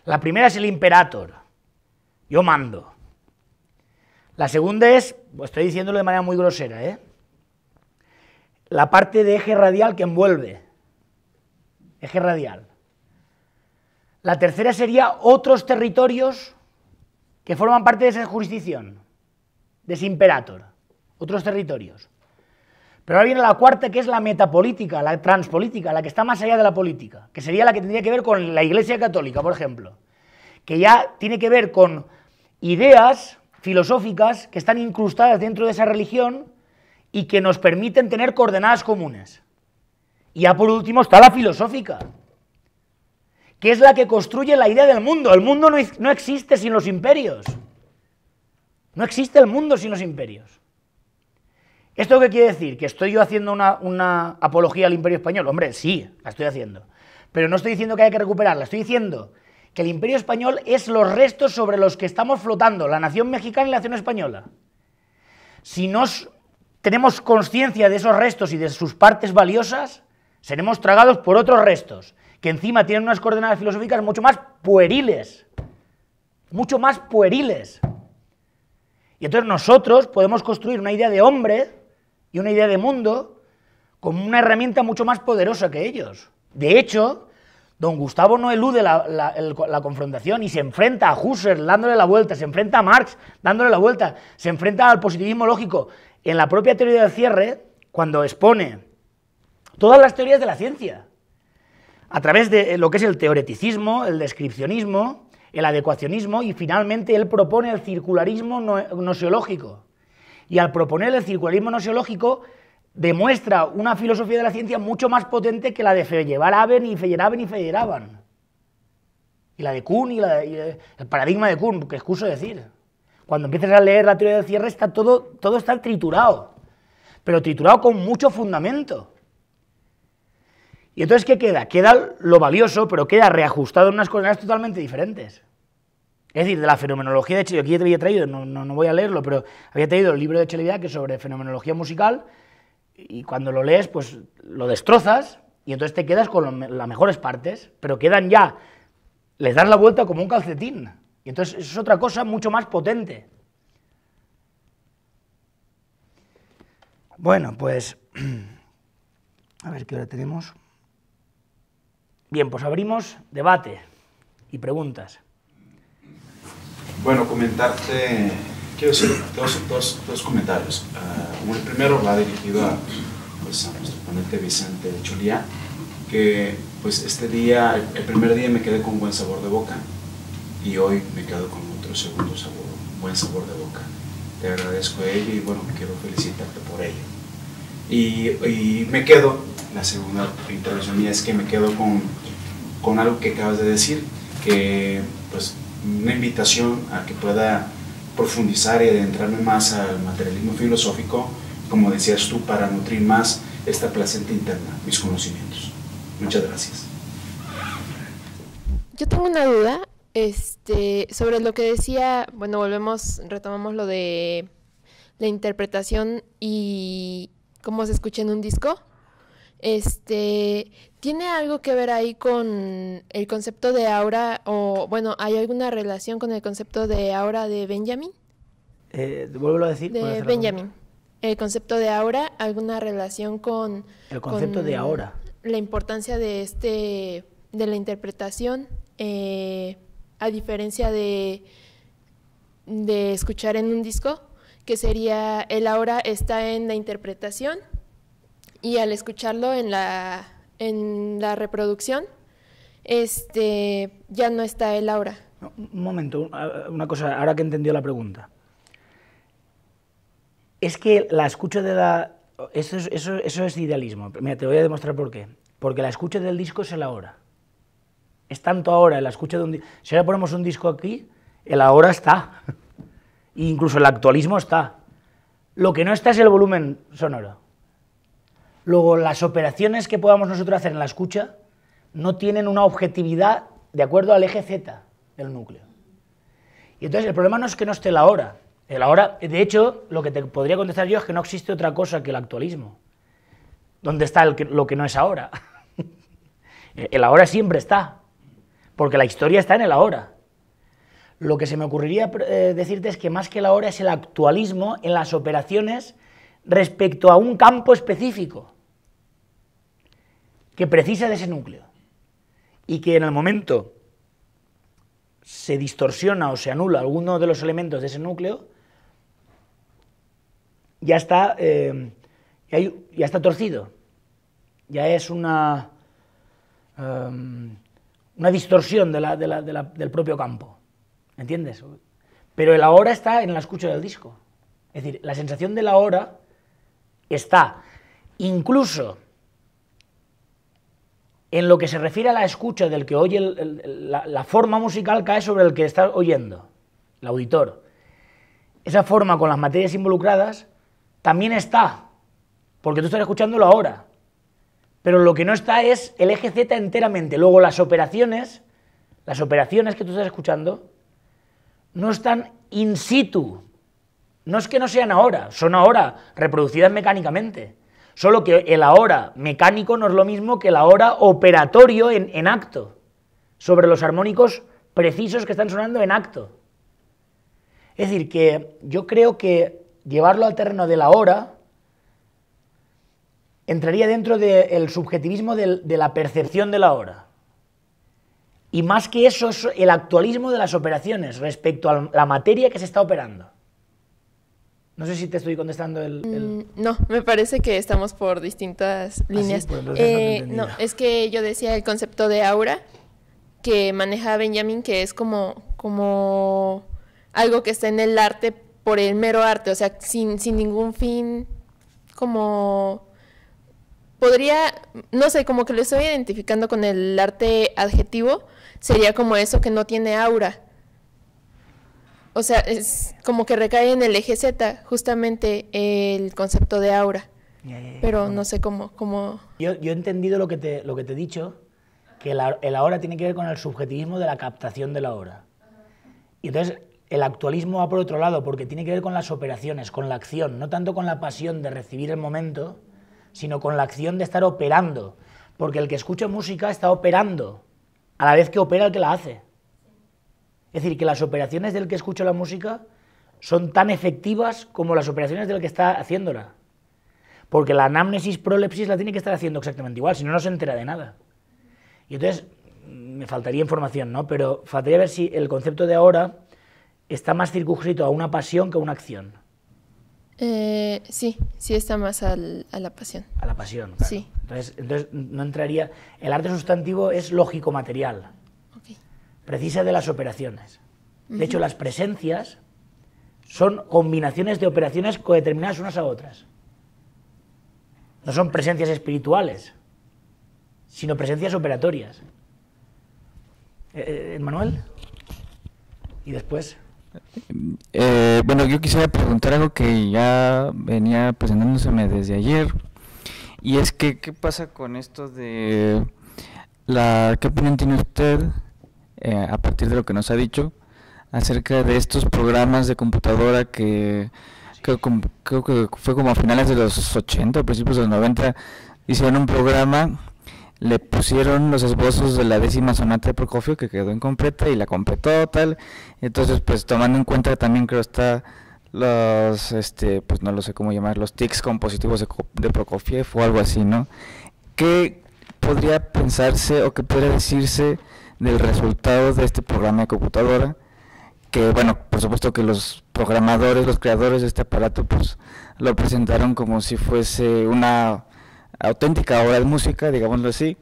[SPEAKER 1] La primera es el imperator. Yo mando. La segunda es, estoy diciéndolo de manera muy grosera, ¿eh? la parte de eje radial que envuelve. Eje radial. La tercera sería otros territorios que forman parte de esa jurisdicción, de ese imperator, otros territorios. Pero ahora viene la cuarta, que es la metapolítica, la transpolítica, la que está más allá de la política, que sería la que tendría que ver con la Iglesia Católica, por ejemplo que ya tiene que ver con ideas filosóficas que están incrustadas dentro de esa religión y que nos permiten tener coordenadas comunes. Y ya por último está la filosófica, que es la que construye la idea del mundo. El mundo no, existe sin los imperios. No existe el mundo sin los imperios. ¿Esto qué quiere decir? ¿Que estoy yo haciendo una, una, apología al imperio español? Hombre, sí, la estoy haciendo. Pero no estoy diciendo que haya que recuperarla, estoy diciendo que el imperio español es los restos sobre los que estamos flotando, la nación mexicana y la nación española. Si no tenemos conciencia de esos restos y de sus partes valiosas, seremos tragados por otros restos, que encima tienen unas coordenadas filosóficas mucho más pueriles, mucho más pueriles. Y entonces nosotros podemos construir una idea de hombre y una idea de mundo con una herramienta mucho más poderosa que ellos. De hecho, Don Gustavo no elude la, confrontación y se enfrenta a Husserl dándole la vuelta, se enfrenta a Marx dándole la vuelta, se enfrenta al positivismo lógico. En la propia teoría del cierre, cuando expone todas las teorías de la ciencia, a través de eh, lo que es el teoreticismo, el descripcionismo, el adecuacionismo y finalmente él propone el circularismo no, eh, Y al proponer el circularismo seológico, demuestra una filosofía de la ciencia mucho más potente que la de Feyerabend y Feyerabend y Feyerabend. Y la de Kuhn y, la el paradigma de Kuhn, que excuso decir. Cuando empiezas a leer la teoría del cierre está todo, está triturado, pero triturado con mucho fundamento. Y entonces, ¿qué queda? Queda lo valioso, pero queda reajustado en unas cosas totalmente diferentes. Es decir, de la fenomenología, de hecho, yo aquí te había traído, no, voy a leerlo, pero había traído el libro de Chelevidad, que es sobre fenomenología musical, y cuando lo lees, pues lo destrozas y entonces te quedas con las mejores partes, pero quedan ya, les das la vuelta como un calcetín. Y entonces es otra cosa mucho más potente. Bueno, pues a ver qué hora tenemos. Bien, pues abrimos debate y preguntas.
[SPEAKER 2] Bueno, comentarte, quiero hacer dos, dos, comentarios. Ah, como el primero va dirigido a, pues, nuestro ponente Vicente Cholía, que pues este día, el primer día me quedé con buen sabor de boca y hoy me quedo con otro segundo sabor, buen sabor de boca. Te agradezco a ella y bueno, quiero felicitarte por ello. Y, y me quedo, la segunda intervención mía es que me quedo con, con algo que acabas de decir, que pues una invitación a que pueda profundizar y adentrarme más al materialismo filosófico, como decías tú, para nutrir más esta placenta interna, mis conocimientos. Muchas gracias.
[SPEAKER 3] Yo tengo una duda este, sobre lo que decía, bueno, volvemos, retomamos lo de la interpretación y cómo se escucha en un disco. Este, ¿tiene algo que ver ahí con el concepto de aura o bueno, hay alguna relación con el concepto de aura de Benjamin?
[SPEAKER 1] Eh, vuelvo a decir. De Benjamin.
[SPEAKER 3] El concepto de aura, ¿alguna relación con
[SPEAKER 1] el concepto de aura?
[SPEAKER 3] La importancia de este de la interpretación eh, a diferencia de de escuchar en un disco, que sería el aura está en la interpretación y al escucharlo en la, en la reproducción, este, ya no está el aura.
[SPEAKER 1] un momento, una cosa, ahora que entendió la pregunta. Es que la escucha de la... Eso es, idealismo. Mira, te voy a demostrar por qué. Porque la escucha del disco es el ahora. Es tanto ahora la escucha de un Si ahora ponemos un disco aquí, el ahora está. E incluso el actualismo está. Lo que no está es el volumen sonoro. Luego, las operaciones que podamos nosotros hacer en la escucha no tienen una objetividad de acuerdo al eje Z del núcleo. Y entonces el problema no es que no esté la hora. El ahora, de hecho, lo que te podría contestar yo es que no existe otra cosa que el actualismo. ¿Dónde está lo que no es ahora? el ahora siempre está, porque la historia está en el ahora. Lo que se me ocurriría eh, decirte es que más que la hora es el actualismo en las operaciones respecto a un campo específico que precisa de ese núcleo y que en el momento se distorsiona o se anula alguno de los elementos de ese núcleo, ya está, eh, ya, está torcido, ya es una, em, una distorsión del propio campo, ¿entiendes? Pero el ahora está en la escucha del disco, es decir, la sensación del ahora está incluso en lo que se refiere a la escucha del que oye, la, forma musical cae sobre el que está oyendo, el auditor. Esa forma con las materias involucradas también está, porque tú estás escuchándolo ahora. Pero lo que no está es el eje Z enteramente. Luego las operaciones, las operaciones que tú estás escuchando, no están in situ. No es que no sean ahora, son ahora, reproducidas mecánicamente Solo que el ahora mecánico no es lo mismo que el ahora operatorio en, acto, sobre los armónicos precisos que están sonando en acto. Es decir, que yo creo que llevarlo al terreno de la hora entraría dentro del subjetivismo de la percepción de la hora. Y más que eso es el actualismo de las operaciones respecto a la materia que se está operando. No sé si te estoy
[SPEAKER 3] contestando el... Mm, no, me parece que estamos por distintas ah, líneas. Eh, no, es que yo decía el concepto de aura que maneja Benjamin, que es como, como algo que está en el arte por el mero arte, o sea, sin, sin ningún fin, como... Podría, no sé, como que lo estoy identificando con el arte adjetivo, sería como eso que no tiene aura o sea, es como que recae en el eje Z, justamente el concepto de aura. Pero no sé cómo,
[SPEAKER 1] Yo, he entendido lo que te, lo que te he dicho, que el ahora tiene que ver con el subjetivismo de la captación de la hora. Y entonces el actualismo va por otro lado, porque tiene que ver con las operaciones, con la acción, no tanto con la pasión de recibir el momento, sino con la acción de estar operando. Porque el que escucha música está operando, a la vez que opera el que la hace. Es decir, que las operaciones del que escucha la música son tan efectivas como las operaciones del que está haciéndola. Porque la anamnesis prolepsis la tiene que estar haciendo exactamente igual, si no, no se entera de nada. Y entonces, mm, me faltaría información, ¿no? Pero faltaría ver si el concepto de ahora está más circunscrito a una pasión que a una acción.
[SPEAKER 3] Eh, sí, sí está más a la pasión.
[SPEAKER 1] A la pasión, Sí. Entonces, entonces, no entraría... El arte sustantivo es lógico-material precisa de las operaciones. De hecho, las presencias son combinaciones de operaciones codeterminadas unas a otras. No son presencias espirituales, sino presencias operatorias. ¿Eh, eh Manuel? ¿Y después?
[SPEAKER 4] Eh, bueno, yo quisiera preguntar algo que ya venía presentándoseme desde ayer, y es que, ¿qué pasa con esto de la... ¿Qué opinión tiene usted eh, a partir de lo que nos ha dicho, acerca de estos programas de computadora que creo, que fue como a finales de los 80 principios de los 90, hicieron un programa, le pusieron los esbozos de la décima sonata de Prokofiev que quedó incompleta y la completó tal. Entonces, pues tomando en cuenta también creo está los, este, pues no lo sé cómo llamar, los tics compositivos de, de Prokofiev o algo así, ¿no? ¿Qué podría pensarse o qué puede decirse? del resultado de este programa de computadora, que bueno, por supuesto que los programadores, los creadores de este aparato, pues lo presentaron como si fuese una auténtica obra de música, digámoslo así.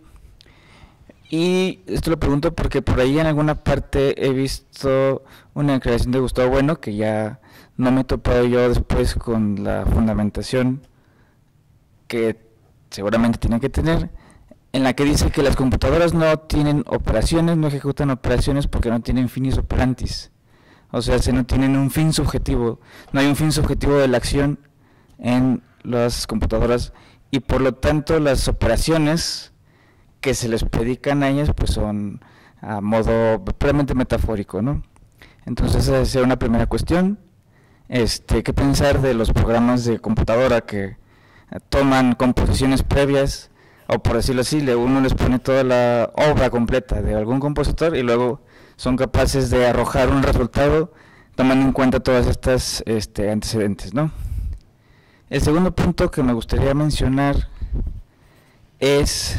[SPEAKER 4] Y esto lo pregunto porque por ahí en alguna parte he visto una creación de Gustavo Bueno que ya no me he topado yo después con la fundamentación que seguramente tiene que tener en la que dice que las computadoras no tienen operaciones, no ejecutan operaciones porque no tienen finis operantis. O sea, si no tienen un fin subjetivo, no hay un fin subjetivo de la acción en las computadoras y por lo tanto las operaciones que se les predican a ellas pues son a modo puramente metafórico, ¿no? Entonces esa sería una primera cuestión. Este, ¿Qué pensar de los programas de computadora que toman composiciones previas? o por decirlo así, uno les pone toda la obra completa de algún compositor y luego son capaces de arrojar un resultado tomando en cuenta todas estas este, antecedentes, ¿no? El segundo punto que me gustaría mencionar es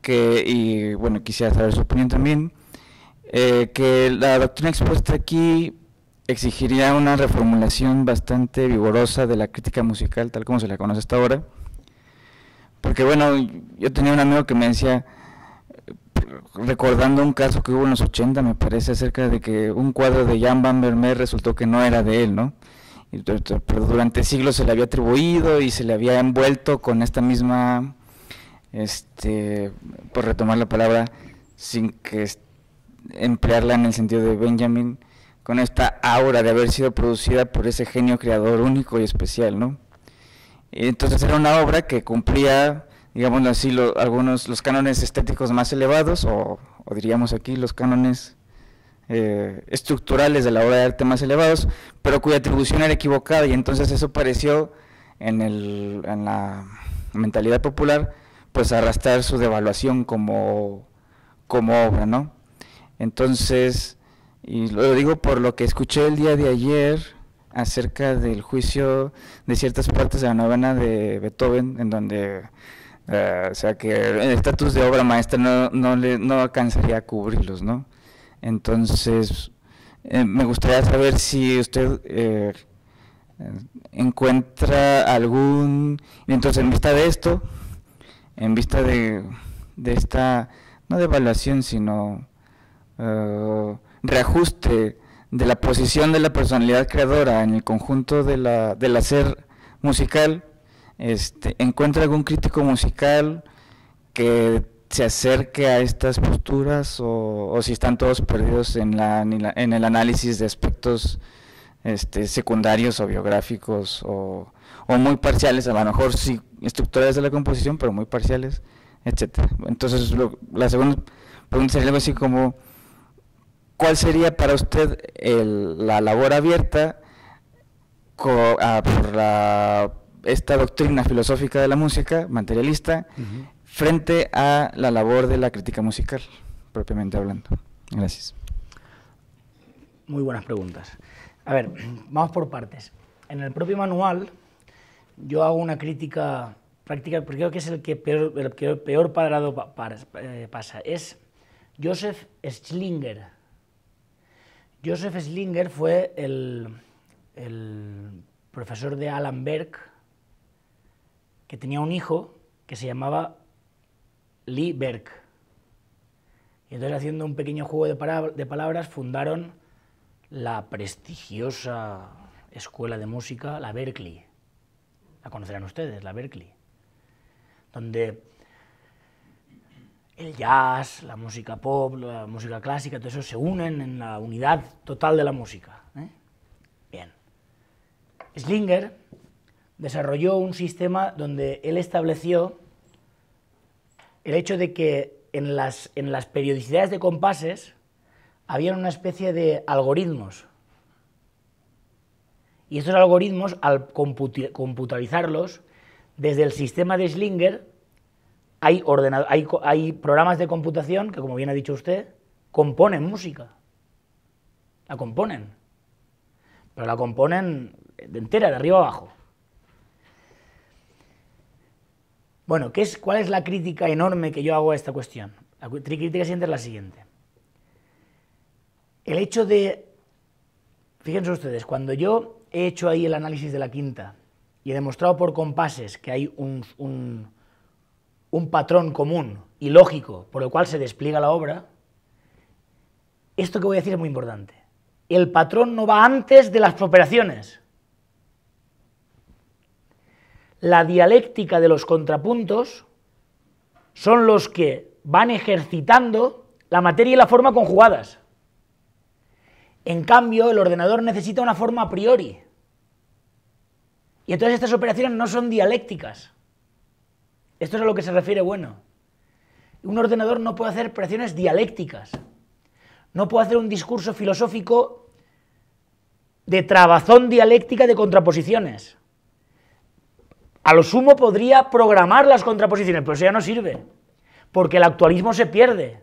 [SPEAKER 4] que, y bueno, quisiera saber su opinión también, eh, que la doctrina expuesta aquí exigiría una reformulación bastante vigorosa de la crítica musical tal como se la conoce hasta ahora, porque bueno, yo tenía un amigo que me decía, recordando un caso que hubo en los 80, me parece, acerca de que un cuadro de Jan van Vermeer resultó que no era de él, ¿no? Pero durante siglos se le había atribuido y se le había envuelto con esta misma, este, por retomar la palabra, sin que emplearla en el sentido de Benjamin, con esta aura de haber sido producida por ese genio creador único y especial, ¿no? Entonces era una obra que cumplía, digamos así, algunos los cánones estéticos más elevados, o, diríamos aquí los cánones eh, estructurales de la obra de arte más elevados, pero cuya atribución era equivocada, y entonces eso pareció en, la mentalidad popular, pues arrastrar su devaluación como, como obra, ¿no? Entonces, y lo digo por lo que escuché el día de ayer, acerca del juicio de ciertas partes de la novena de Beethoven, en donde, eh, o sea, que el estatus de obra maestra no, no, le, no alcanzaría a cubrirlos, ¿no? Entonces, eh, me gustaría saber si usted eh, encuentra algún, entonces, en vista de esto, en vista de, de esta, no de evaluación, sino reajuste, de la posición de la personalidad creadora en el conjunto de la, del hacer musical, este, encuentra algún crítico musical que se acerque a estas posturas o, si están todos perdidos en, la, en el análisis de aspectos este, secundarios o biográficos o, muy parciales, a lo mejor sí estructurales de la composición, pero muy parciales, etcétera. Entonces, la segunda pregunta sería algo así como ¿cuál sería para usted la labor abierta por esta doctrina filosófica de la música materialista frente a la labor de la crítica musical, propiamente hablando? Gracias.
[SPEAKER 1] Muy buenas preguntas. A ver, vamos por partes. En el propio manual yo hago una crítica práctica, porque creo que es el que peor, el peor para, eh, pasa. Es Joseph Schlinger, Joseph Slinger fue el, profesor de Alan Berg, que tenía un hijo que se llamaba Lee Berg. Y entonces haciendo un pequeño juego de, de palabras fundaron la prestigiosa escuela de música, la Berkeley. La conocerán ustedes, la Berkeley. Donde el jazz, la música pop, la música clásica, todo eso se unen en la unidad total de la música. ¿eh? Bien. Slinger desarrolló un sistema donde él estableció el hecho de que en las, periodicidades de compases había una especie de algoritmos. Y estos algoritmos, al computarizarlos, desde el sistema de Schlinger, hay, ordenado, hay, programas de computación que, como bien ha dicho usted, componen música. La componen. Pero la componen de entera, de arriba abajo. Bueno, ¿qué es, ¿cuál es la crítica enorme que yo hago a esta cuestión? La crítica siguiente es la siguiente. El hecho de, fíjense ustedes, cuando yo he hecho ahí el análisis de la quinta y he demostrado por compases que hay un, un patrón común y lógico por el cual se despliega la obra, esto que voy a decir es muy importante. El patrón no va antes de las operaciones. La dialéctica de los contrapuntos son los que van ejercitando la materia y la forma conjugadas. En cambio, el ordenador necesita una forma a priori. Y entonces estas operaciones no son dialécticas. Esto es a lo que se refiere bueno. Un ordenador no puede hacer operaciones dialécticas. No puede hacer un discurso filosófico de trabazón dialéctica de contraposiciones. A lo sumo podría programar las contraposiciones, pero eso ya no sirve, porque el actualismo se pierde,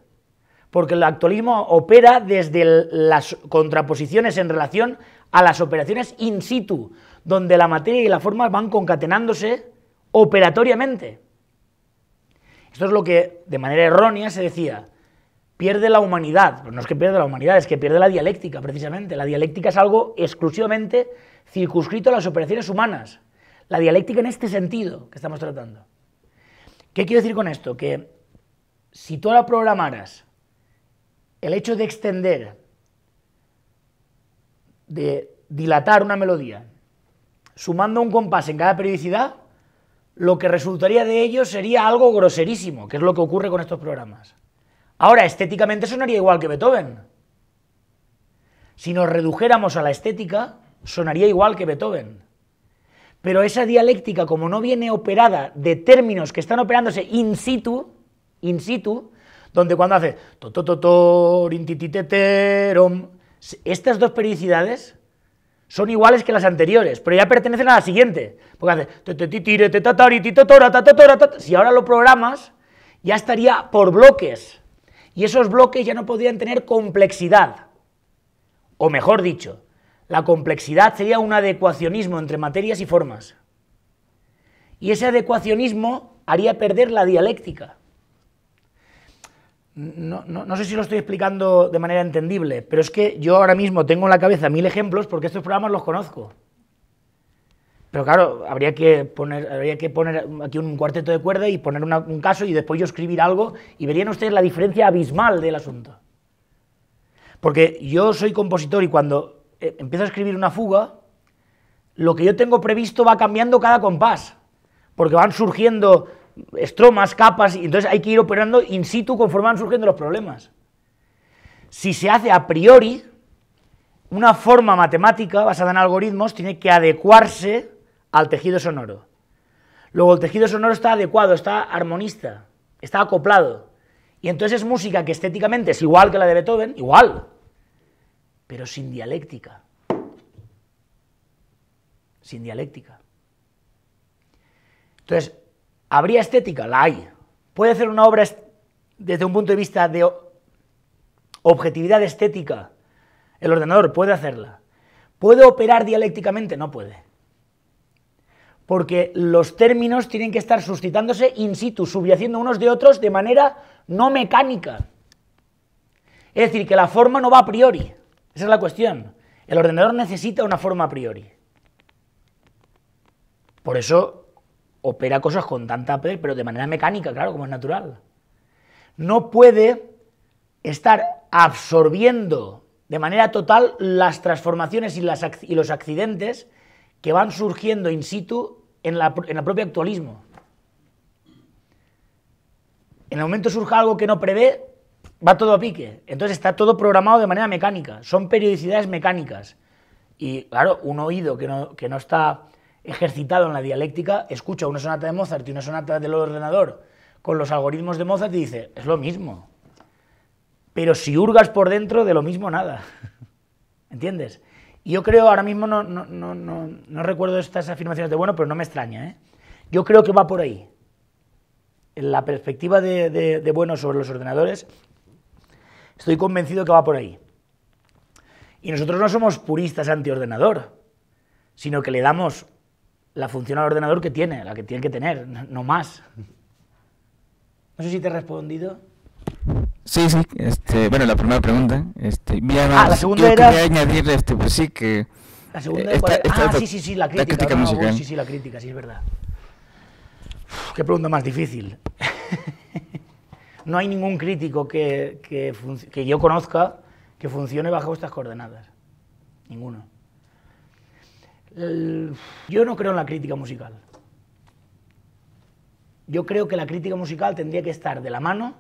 [SPEAKER 1] porque el actualismo opera desde las contraposiciones en relación a las operaciones in situ, donde la materia y la forma van concatenándose operatoriamente. Esto es lo que de manera errónea se decía, pierde la humanidad. Pues no es que pierde la humanidad, es que pierde la dialéctica, precisamente. La dialéctica es algo exclusivamente circunscrito a las operaciones humanas. La dialéctica en este sentido que estamos tratando. ¿Qué quiero decir con esto? Que si tú ahora programaras el hecho de extender, de dilatar una melodía, sumando un compás en cada periodicidad, lo que resultaría de ello sería algo groserísimo, que es lo que ocurre con estos programas. Ahora, estéticamente sonaría igual que Beethoven. Si nos redujéramos a la estética, sonaría igual que Beethoven. Pero esa dialéctica, como no viene operada de términos que están operándose in situ, in situ, donde cuando hace estas dos periodicidades son iguales que las anteriores, pero ya pertenecen a la siguiente. Porque hace si ahora lo programas, ya estaría por bloques. Y esos bloques ya no podrían tener complejidad. O mejor dicho, la complejidad sería un adecuacionismo entre materias y formas. Y ese adecuacionismo haría perder la dialéctica. No, sé si lo estoy explicando de manera entendible, pero es que yo ahora mismo tengo en la cabeza mil ejemplos porque estos programas los conozco. Pero claro, habría que poner, habría que poner aquí un cuarteto de cuerda y poner un caso y después yo escribir algo y verían ustedes la diferencia abismal del asunto. Porque yo soy compositor y cuando eh, empiezo a escribir una fuga, lo que yo tengo previsto va cambiando cada compás, porque van surgiendo estromas, capas, y entonces hay que ir operando in situ conforme van surgiendo los problemas. Si se hace a priori, una forma matemática basada en algoritmos tiene que adecuarse al tejido sonoro. Luego el tejido sonoro está adecuado, está armonista, está acoplado. Y entonces es música que estéticamente es igual que la de Beethoven, igual, pero sin dialéctica. Sin dialéctica. Entonces, ¿Habría estética? La hay. ¿Puede hacer una obra desde un punto de vista de objetividad estética? El ordenador puede hacerla. ¿Puede operar dialécticamente? No puede. Porque los términos tienen que estar suscitándose in situ, subyaciendo unos de otros de manera no mecánica. Es decir, que la forma no va a priori. Esa es la cuestión. El ordenador necesita una forma a priori. Por eso opera cosas con tanta poder, pero de manera mecánica, claro, como es natural. No puede estar absorbiendo de manera total las transformaciones y, los accidentes que van surgiendo in situ en, la, el propio actualismo. En el momento surge algo que no prevé, va todo a pique. Entonces está todo programado de manera mecánica. Son periodicidades mecánicas. Y claro, un oído que no está ejercitado en la dialéctica, escucha una sonata de Mozart y una sonata del ordenador con los algoritmos de Mozart y dice, es lo mismo. Pero si hurgas por dentro, de lo mismo nada. ¿Entiendes? yo creo, ahora mismo no, recuerdo estas afirmaciones de bueno, pero no me extraña. ¿eh? Yo creo que va por ahí. En la perspectiva de, de bueno sobre los ordenadores, estoy convencido que va por ahí. Y nosotros no somos puristas antiordenador, sino que le damos la función al ordenador que tiene, la que tiene que tener, no más. No sé si te he respondido.
[SPEAKER 4] Sí, sí. Este, bueno, la primera pregunta. Este, mira, ah, la segunda yo era... quería añadir, este, pues sí, que... La segunda eh, Ah, sí, sí, sí, la crítica. sí,
[SPEAKER 1] sí, la crítica, sí, es verdad. qué pregunta más difícil. no hay ningún crítico que, que, que yo conozca que funcione bajo estas coordenadas. Ninguno. Yo no creo en la crítica musical. Yo creo que la crítica musical tendría que estar de la mano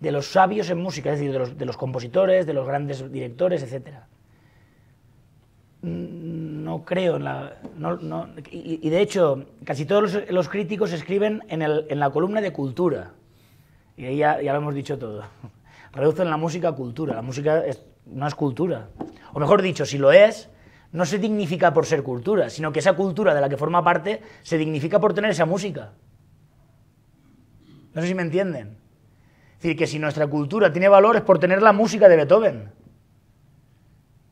[SPEAKER 1] de los sabios en música, es decir, de los, compositores, de los grandes directores, etc. Mm, no creo en la... y, de hecho, casi todos los, críticos escriben en, la columna de cultura. Y ahí ya, lo hemos dicho todo. Reducen la música a cultura. La música no es cultura. O mejor dicho, si lo es, no se dignifica por ser cultura, sino que esa cultura de la que forma parte se dignifica por tener esa música. No sé si me entienden. Es decir, que si nuestra cultura tiene valor es por tener la música de Beethoven.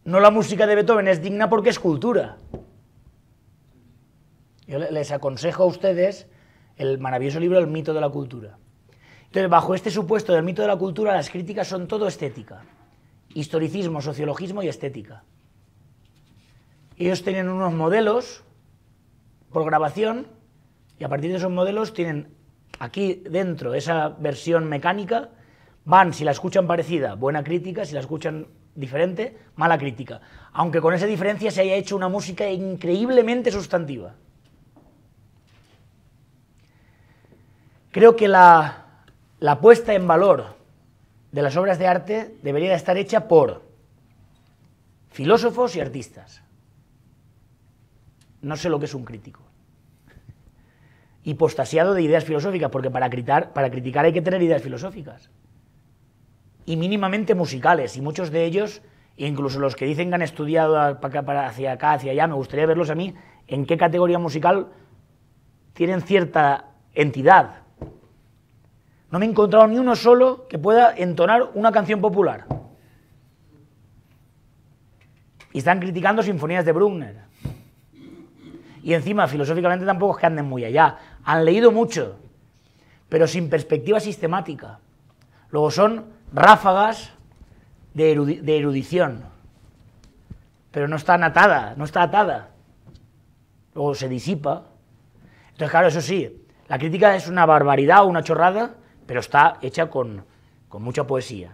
[SPEAKER 1] No la música de Beethoven es digna porque es cultura. Yo les aconsejo a ustedes el maravilloso libro El mito de la cultura. Entonces, bajo este supuesto del mito de la cultura, las críticas son todo estética. Historicismo, sociologismo y estética. Ellos tienen unos modelos por grabación y a partir de esos modelos tienen aquí dentro esa versión mecánica, van, si la escuchan parecida, buena crítica, si la escuchan diferente, mala crítica. Aunque con esa diferencia se haya hecho una música increíblemente sustantiva. Creo que la, puesta en valor de las obras de arte debería estar hecha por filósofos y artistas no sé lo que es un crítico. Hipostasiado de ideas filosóficas, porque para criticar, para criticar hay que tener ideas filosóficas. Y mínimamente musicales, y muchos de ellos, incluso los que dicen que han estudiado para hacia acá, hacia allá, me gustaría verlos a mí, en qué categoría musical tienen cierta entidad. No me he encontrado ni uno solo que pueda entonar una canción popular. Y están criticando sinfonías de Bruckner y encima filosóficamente tampoco es que anden muy allá. Han leído mucho, pero sin perspectiva sistemática. Luego son ráfagas de, erudición, pero no están atadas, no está atada. Luego se disipa. Entonces, claro, eso sí, la crítica es una barbaridad o una chorrada, pero está hecha con, mucha poesía.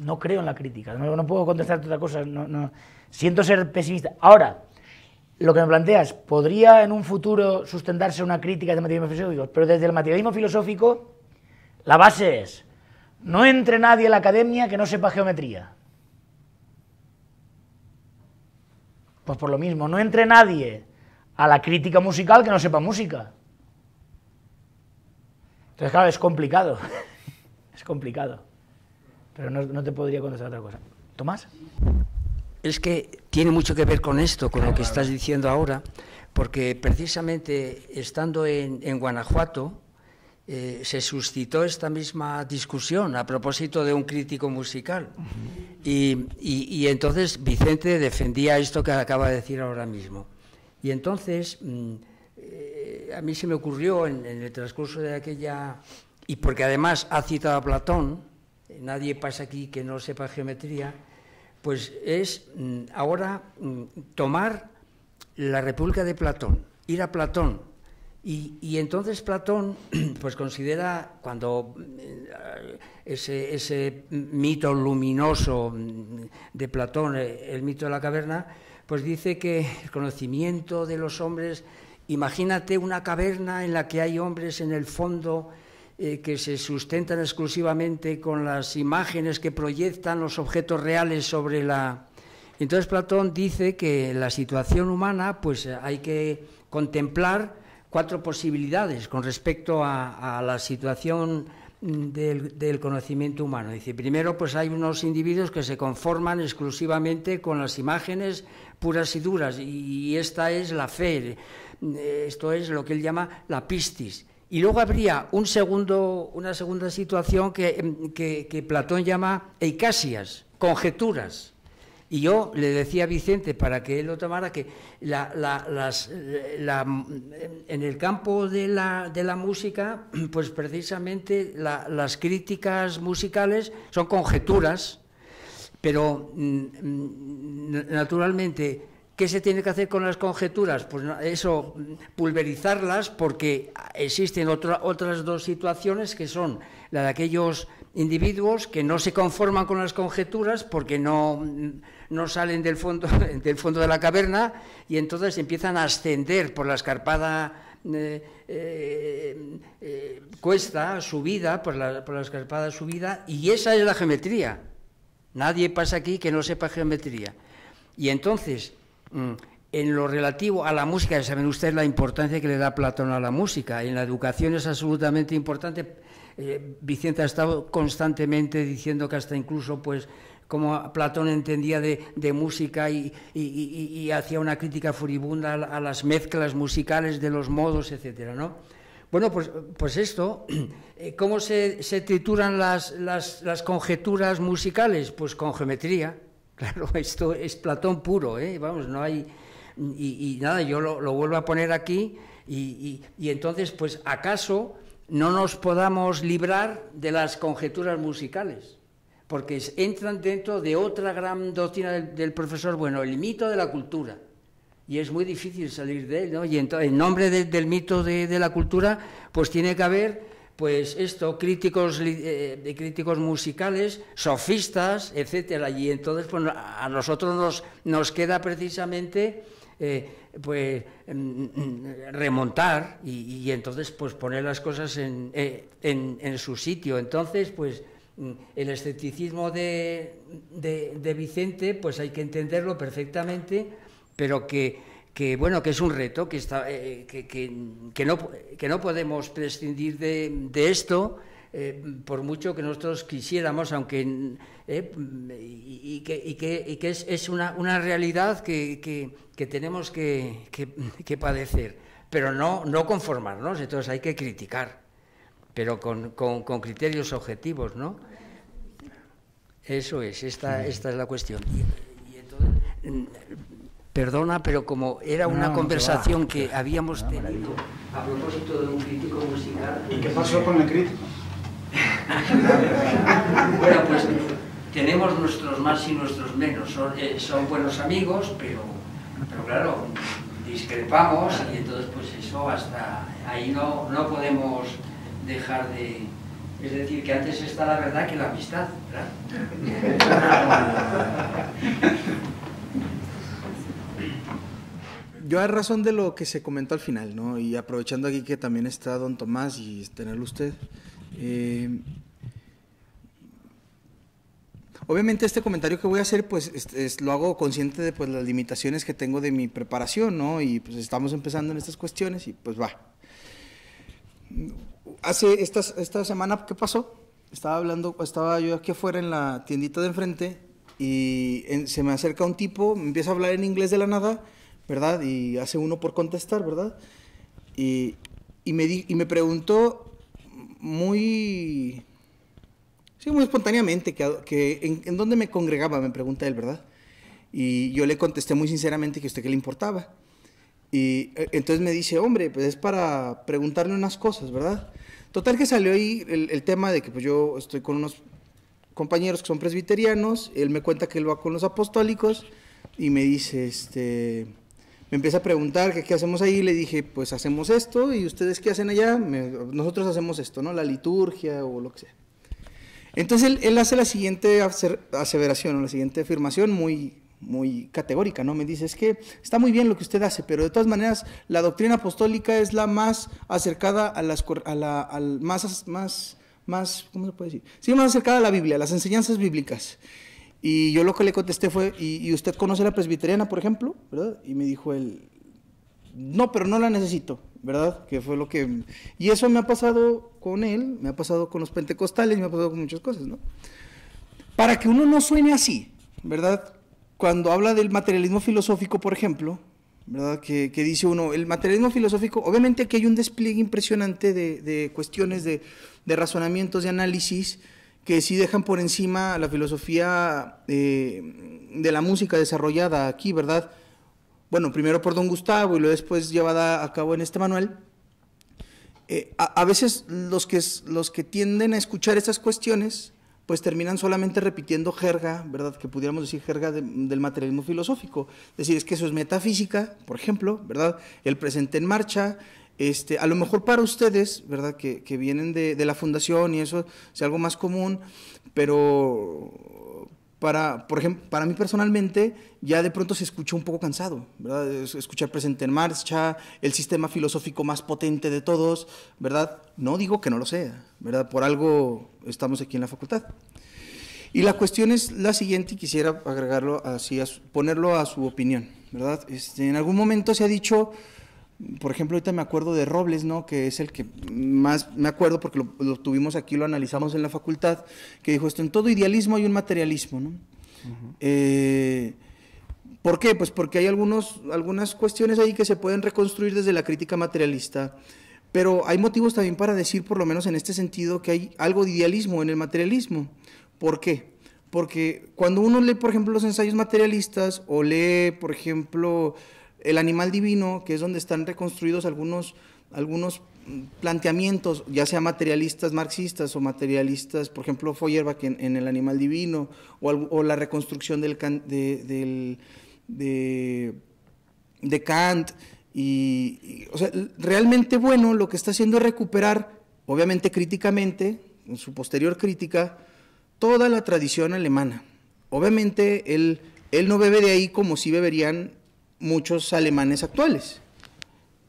[SPEAKER 1] No creo en la crítica, no, puedo contestar otra cosa, no, no. siento ser pesimista. Ahora, lo que me planteas, ¿podría en un futuro sustentarse una crítica de materialismo filosófico? Pero desde el materialismo filosófico, la base es, no entre nadie en la academia que no sepa geometría. Pues por lo mismo, no entre nadie a la crítica musical que no sepa música. Entonces, claro, es complicado. es complicado. Pero no, no te podría contestar otra cosa. ¿Tomás?
[SPEAKER 5] es que tiene mucho que ver con esto, con lo que estás diciendo ahora, porque precisamente estando en, Guanajuato eh, se suscitó esta misma discusión a propósito de un crítico musical. Y, entonces Vicente defendía esto que acaba de decir ahora mismo. Y entonces mm, eh, a mí se me ocurrió en el transcurso de aquella... Y porque además ha citado a Platón, eh, nadie pasa aquí que no sepa geometría, pues es mm, ahora mm, tomar la República de Platón, ir a Platón. Y, entonces Platón pues considera cuando mm, ese, ese, mito luminoso de Platón, eh, el mito de la caverna, pues dice que el conocimiento de los hombres, imagínate una caverna en la que hay hombres en el fondo, eh, que se sustentan exclusivamente con las imágenes que proyectan los objetos reales sobre la... Entonces Platón dice que la situación humana pues hay que contemplar cuatro posibilidades con respecto a, la situación del, conocimiento humano. Dice, primero, pues hay unos individuos que se conforman exclusivamente con las imágenes puras y duras, y esta es la fe, eh, esto es lo que él llama la pistis. Y luego habría una segunda situación em, que, Platón llama eicasias, conjeturas. Y yo le decía a Vicente, para que él lo tomara, que en el campo de la música, pues precisamente las críticas musicales son conjeturas, pero mm, mm, naturalmente ¿Qué se tiene que hacer con las conjeturas? Pues eso, pulverizarlas porque existen otras dos situaciones que son la de aquellos individuos que no se conforman con las conjeturas porque no, no salen del fondo, del fondo de la caverna y entonces empiezan a ascender por la escarpada eh, eh, eh, cuesta, subida, por la, por la escarpada subida y esa es la geometría. Nadie pasa aquí que no sepa geometría. Y entonces Mm. en lo relativo a la música, saben ustedes la importancia que le da Platón a la música, en la educación es absolutamente importante. Eh, Vicente ha estado constantemente diciendo que hasta incluso, pues, como Platón entendía de, música y, hacía una crítica furibunda a, las mezclas musicales de los modos, etcétera, Bueno, pues, pues esto, eh, ¿cómo se, se trituran las conjeturas musicales? Pues con geometría, Claro, esto es Platón puro, ¿eh? vamos, no hay... Y, nada, yo lo, vuelvo a poner aquí y, y, entonces, pues, ¿acaso no nos podamos librar de las conjeturas musicales? porque entran dentro de otra gran doctrina del, profesor, bueno, el mito de la cultura. Y es muy difícil salir de él, ¿no? Y entonces, en nombre del mito de, la cultura, pues tiene que haber pues esto, críticos, eh, críticos musicales, sofistas, etcétera. Y entonces, pues a nosotros nos, nos queda precisamente eh, pues mm, remontar y, entonces pues poner las cosas en, eh, en, su sitio. Entonces, pues mm, el escepticismo de, de, de Vicente, pues hay que entenderlo perfectamente, pero que que bueno que es un reto que está eh, que, que, que, no que no podemos prescindir de, esto eh, por mucho que nosotros quisiéramos aunque eh, y, que, y, que, es, una, una, realidad que, tenemos que, padecer pero no no conformarnos entonces hay que criticar pero con, con, criterios objetivos no eso es esta esta es la cuestión entonces, Perdona, pero como era una conversación que, habíamos tenido a propósito de un crítico musical. ¿Y qué pues, pasó con el crítico? bueno, pues tenemos nuestros más y nuestros menos. Son, eh, buenos amigos, pero, claro, discrepamos y entonces pues eso hasta ahí no, no podemos dejar de... Es decir, que antes está la verdad que la amistad,
[SPEAKER 2] yo a razón de lo que se comentó al final, ¿no? Y aprovechando aquí que también está don Tomás y tenerlo usted, eh, obviamente este comentario que voy a hacer, pues es, lo hago consciente de pues, las limitaciones que tengo de mi preparación, ¿no? Y pues estamos empezando en estas cuestiones y pues va. Hace esta, esta semana, ¿qué pasó? Estaba hablando, estaba yo aquí afuera en la tiendita de enfrente y se me acerca un tipo, me empieza a hablar en inglés de la nada ¿verdad? Y hace uno por contestar, ¿verdad? Y, y me, y me preguntó muy, sí, muy espontáneamente que, que en, dónde me congregaba, me pregunta él, ¿verdad? Y yo le contesté muy sinceramente que a usted qué le importaba. Y e, entonces me dice, hombre, pues es para preguntarle unas cosas, ¿verdad? Total que salió ahí el, el tema de que pues yo estoy con unos compañeros que son presbiterianos, él me cuenta que él va con los apostólicos y me dice, este, me empieza a preguntar qué hacemos ahí, le dije, pues hacemos esto, y ustedes qué hacen allá, nosotros hacemos esto, ¿no? La liturgia o lo que sea. Entonces él, hace la siguiente aseveración, o la siguiente afirmación muy, muy categórica, ¿no? Me dice, es que está muy bien lo que usted hace, pero de todas maneras la doctrina apostólica es la más acercada a las, la, más, más, más, ¿cómo se más acercada a la Biblia, las enseñanzas bíblicas. Y yo lo que le contesté fue, ¿y, usted conoce la presbiteriana, por ejemplo? ¿verdad? Y me dijo él, no, pero no la necesito, ¿verdad? Que fue lo que... Y eso me ha pasado con él, me ha pasado con los pentecostales, me ha pasado con muchas cosas, ¿no? Para que uno no suene así, ¿verdad? Cuando habla del materialismo filosófico, por ejemplo, ¿verdad? Que, que dice uno, el materialismo filosófico, obviamente que hay un despliegue impresionante de, de cuestiones, de, de razonamientos, de análisis, que sí dejan por encima la filosofía eh, de la música desarrollada aquí, ¿verdad? Bueno, primero por Don Gustavo y luego después llevada a cabo en este manual. Eh, a, veces los que, los que tienden a escuchar estas cuestiones, pues terminan solamente repitiendo jerga, ¿verdad? Que pudiéramos decir jerga del materialismo filosófico. Es decir, es que eso es metafísica, por ejemplo, ¿verdad? El presente en marcha, este, a lo mejor para ustedes, ¿verdad? Que, vienen de, la fundación y eso es algo más común, pero para, por ejemplo, para mí personalmente ya de pronto se escuchó un poco cansado, Escuchar presente en marcha, el sistema filosófico más potente de todos, ¿verdad? No digo que no lo sea, ¿verdad? Por algo estamos aquí en la facultad. Y la cuestión es la siguiente y quisiera agregarlo así, ponerlo a su opinión, ¿verdad? Este, en algún momento se ha dicho por ejemplo, ahorita me acuerdo de Robles, ¿no? Que es el que más me acuerdo porque lo, tuvimos aquí, lo analizamos en la facultad, que dijo esto, en todo idealismo hay un materialismo, ¿no? Eh, ¿Por qué? Pues porque hay algunos, algunas cuestiones ahí que se pueden reconstruir desde la crítica materialista, pero hay motivos también para decir, por lo menos en este sentido, que hay algo de idealismo en el materialismo. ¿Por qué? Porque cuando uno lee, por ejemplo, los ensayos materialistas o lee, por ejemplo, el animal divino, que es donde están reconstruidos algunos, algunos mm, planteamientos, ya sea materialistas marxistas o materialistas, por ejemplo, Feuerbach en, en El animal divino, o, la reconstrucción del, de, del, de, Kant. Y, o sea, realmente bueno, lo que está haciendo es recuperar, obviamente críticamente, en su posterior crítica, toda la tradición alemana. Obviamente él, él no bebe de ahí como si beberían muchos alemanes actuales.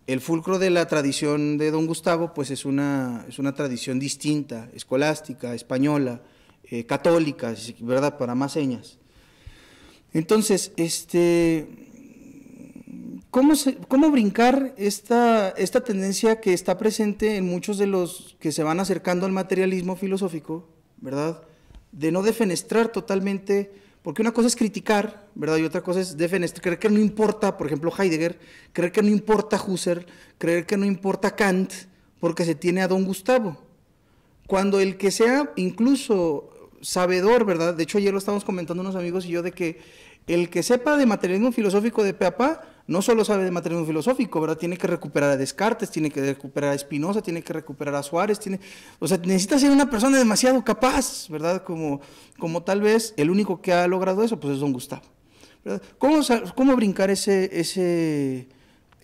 [SPEAKER 2] El fulcro de la tradición de don Gustavo pues es una, es una tradición distinta, escolástica, española, eh, católica, ¿verdad? Para más señas. Entonces, este, ¿cómo, cómo brincar esta, esta tendencia que está presente en muchos de los que se van acercando al materialismo filosófico, ¿verdad? De no defenestrar totalmente porque una cosa es criticar, ¿verdad? Y otra cosa es defender, creer que no importa, por ejemplo, Heidegger, creer que no importa Husserl, creer que no importa Kant, porque se tiene a don Gustavo. Cuando el que sea incluso sabedor, ¿verdad? De hecho, ayer lo estábamos comentando unos amigos y yo de que el que sepa de materialismo filosófico de Peapa, no solo sabe de materialismo filosófico, ¿verdad? Tiene que recuperar a Descartes, tiene que recuperar a Spinoza, tiene que recuperar a Suárez, tiene, o sea, necesita ser una persona demasiado capaz, ¿verdad? Como, como tal vez el único que ha logrado eso, pues es don Gustavo. ¿Cómo, ¿Cómo brincar ese, ese,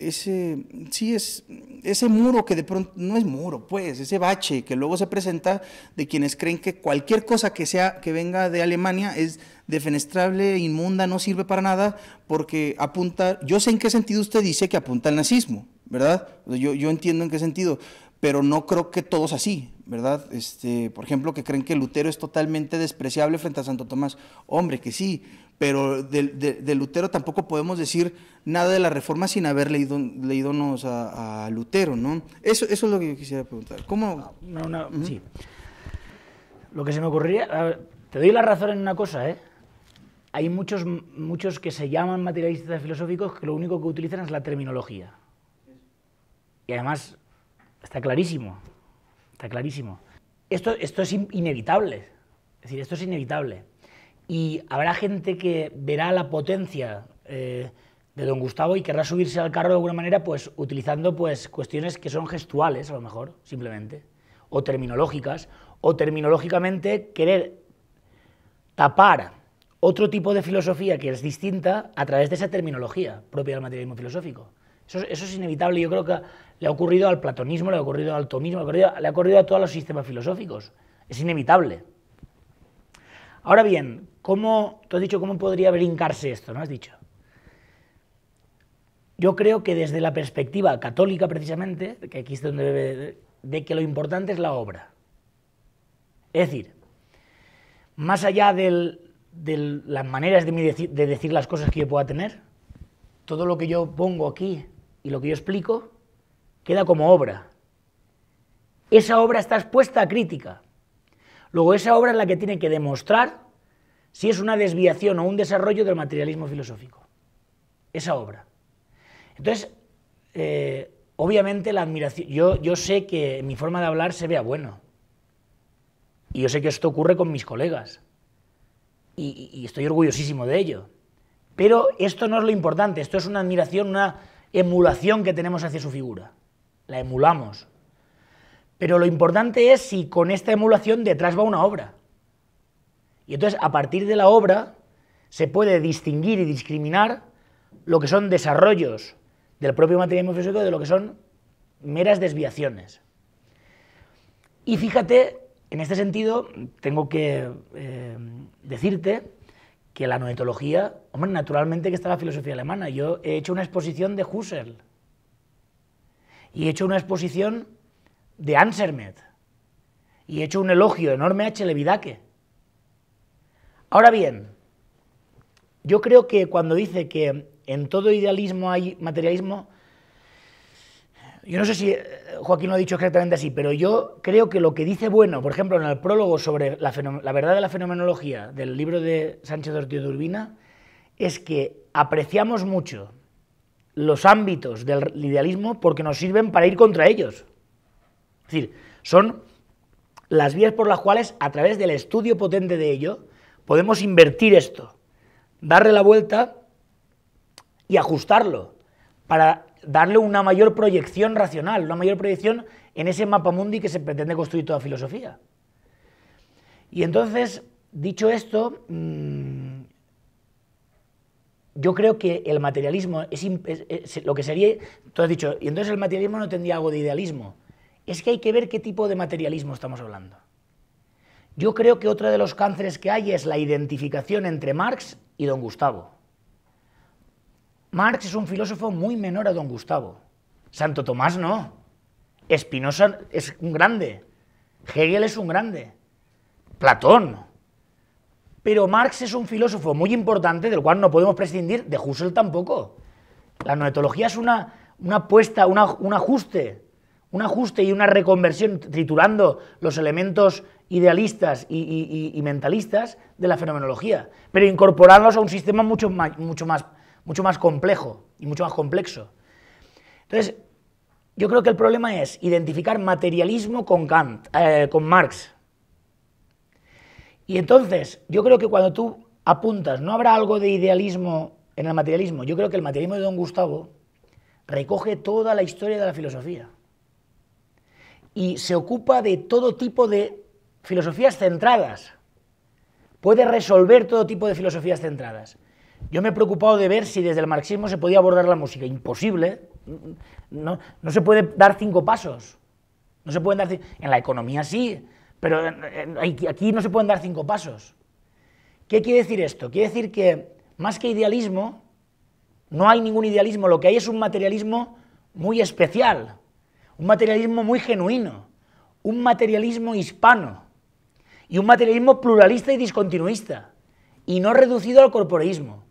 [SPEAKER 2] ese, sí, es, ese muro que de pronto, no es muro, pues, ese bache que luego se presenta de quienes creen que cualquier cosa que, sea, que venga de Alemania es defenestrable, inmunda, no sirve para nada, porque apunta, yo sé en qué sentido usted dice que apunta al nazismo, ¿verdad? Yo, entiendo en qué sentido, pero no creo que todos así, ¿verdad? Este, por ejemplo, que creen que Lutero es totalmente despreciable frente a Santo Tomás. Hombre, que sí, pero de, Lutero tampoco podemos decir nada de la reforma sin haber leído, leídonos a, Lutero, ¿no? Eso, es lo que yo quisiera preguntar. ¿Cómo? Ah, sí. Lo que se me ocurría, te doy la razón en una cosa, ¿eh?
[SPEAKER 1] Hay muchos, muchos que se llaman materialistas filosóficos que lo único que utilizan es la terminología. Y además, está clarísimo, está clarísimo. Esto, esto es inevitable, es decir, esto es inevitable y habrá gente que verá la potencia eh, de don Gustavo y querrá subirse al carro de alguna manera, pues utilizando pues, cuestiones que son gestuales, a lo mejor, simplemente, o terminológicas, o terminológicamente querer tapar otro tipo de filosofía que es distinta a través de esa terminología propia del materialismo filosófico. Eso, es inevitable, yo creo que le ha ocurrido al platonismo, le ha ocurrido al tomismo, le ha ocurrido a todos los sistemas filosóficos. Es inevitable. Ahora bien, ¿cómo, tú has dicho cómo podría brincarse esto, ¿no? Has dicho. Yo creo que desde la perspectiva católica, precisamente, que aquí es donde debe, de que lo importante es la obra. Es decir, más allá de las maneras de decir las cosas que yo pueda tener, todo lo que yo pongo aquí y lo que yo explico queda como obra. Esa obra está expuesta a crítica. Luego, esa obra es la que tiene que demostrar si es una desviación o un desarrollo del materialismo filosófico. Esa obra. Entonces, eh, obviamente la admiración, yo, sé que mi forma de hablar se vea bueno. Y yo sé que esto ocurre con mis colegas. Y, y, estoy orgullosísimo de ello. Pero esto no es lo importante, esto es una admiración, una emulación que tenemos hacia su figura. La emulamos. Pero lo importante es si con esta emulación detrás va una obra. Y entonces, a partir de la obra, se puede distinguir y discriminar lo que son desarrollos del propio materialismo físico de lo que son meras desviaciones. Y fíjate, en este sentido, tengo que eh, decirte que la noetología, hombre, naturalmente que está la filosofía alemana. Yo he hecho una exposición de Husserl y he hecho una exposición de Ansermet y he hecho un elogio enorme a Chelevidaque. Ahora bien, yo creo que cuando dice que en todo idealismo hay materialismo, yo no sé si eh, Joaquín lo ha dicho exactamente así, pero yo creo que lo que dice Bueno, por ejemplo, en el prólogo sobre la, verdad de la fenomenología del libro de Sánchez Ortiz de Urbina, es que apreciamos mucho los ámbitos del idealismo porque nos sirven para ir contra ellos. Es decir, son las vías por las cuales, a través del estudio potente de ello, podemos invertir esto, darle la vuelta y ajustarlo para darle una mayor proyección racional, una mayor proyección en ese mapa mundi que se pretende construir toda filosofía. Y entonces, dicho esto, mm, yo creo que el materialismo es, lo que sería, dicho, y entonces el materialismo no tendría algo de idealismo es que hay que ver qué tipo de materialismo estamos hablando. Yo creo que otro de los cánceres que hay es la identificación entre Marx y don Gustavo. Marx es un filósofo muy menor a don Gustavo. Santo Tomás no. Espinosa es un grande. Hegel es un grande. Platón. Pero Marx es un filósofo muy importante del cual no podemos prescindir, de Husserl tampoco. La noetología es una, una apuesta, un ajuste un ajuste y una reconversión triturando los elementos idealistas y, mentalistas de la fenomenología, pero incorporarlos a un sistema mucho más, mucho más, mucho más complejo y mucho más complejo. Entonces, yo creo que el problema es identificar materialismo con Kant, eh, con Marx. Y entonces, yo creo que cuando tú apuntas, no habrá algo de idealismo en el materialismo. Yo creo que el materialismo de Don Gustavo recoge toda la historia de la filosofía y se ocupa de todo tipo de filosofías centradas. Puede resolver todo tipo de filosofías centradas. Yo me he preocupado de ver si desde el marxismo se podía abordar la música. Imposible. No, se puede dar cinco pasos. No se pueden dar en la economía sí, pero aquí no se pueden dar cinco pasos. ¿Qué quiere decir esto? Quiere decir que más que idealismo, no hay ningún idealismo, lo que hay es un materialismo muy especial, un materialismo muy genuino, un materialismo hispano y un materialismo pluralista y discontinuista y no reducido al corporeísmo.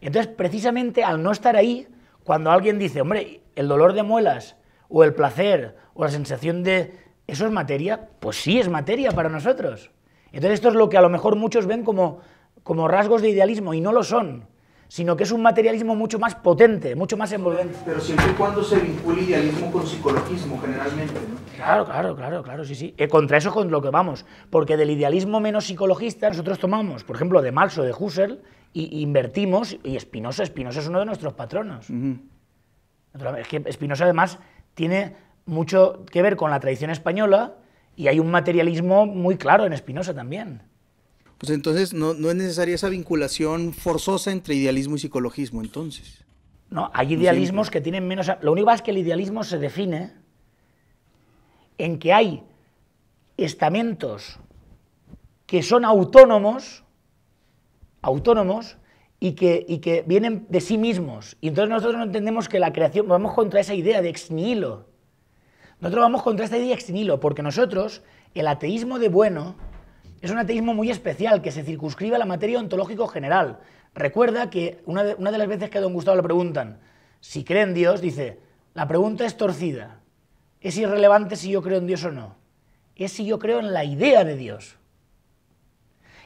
[SPEAKER 1] Entonces, precisamente al no estar ahí, cuando alguien dice, hombre, el dolor de muelas o el placer o la sensación de eso es materia, pues sí es materia para nosotros. Entonces, esto es lo que a lo mejor muchos ven como, como rasgos de idealismo y no lo son sino que es un materialismo mucho más potente, mucho más envolvente. Pero siempre y cuando se vincule idealismo
[SPEAKER 2] con psicologismo, generalmente. ¿no?
[SPEAKER 1] Claro, claro, claro, claro, sí, sí. Eh, contra eso es con lo que vamos, porque del idealismo menos psicologista nosotros tomamos, por ejemplo, de Marx o de Husserl, y, invertimos, y Spinoza, Spinoza es uno de nuestros patronos. Uh Es que Spinoza además tiene mucho que ver con la tradición española y hay un materialismo muy claro en Spinoza también.
[SPEAKER 2] Pues entonces no, es necesaria esa vinculación forzosa entre idealismo y psicologismo, entonces. No, hay idealismos
[SPEAKER 1] que tienen menos... Lo único es que el idealismo se define en que hay estamentos que son autónomos, autónomos, y que, y que vienen de sí mismos. Y entonces nosotros no entendemos que la creación, vamos contra esa idea de ex nihilo. Nosotros vamos contra esta idea de ex nihilo, porque nosotros, el ateísmo de bueno, es un ateísmo muy especial que se circunscribe a la materia ontológico general. Recuerda que una de, las veces que a don Gustavo le preguntan si cree en Dios, dice, la pregunta es torcida. Es irrelevante si yo creo en Dios o no. Es si yo creo en la idea de Dios.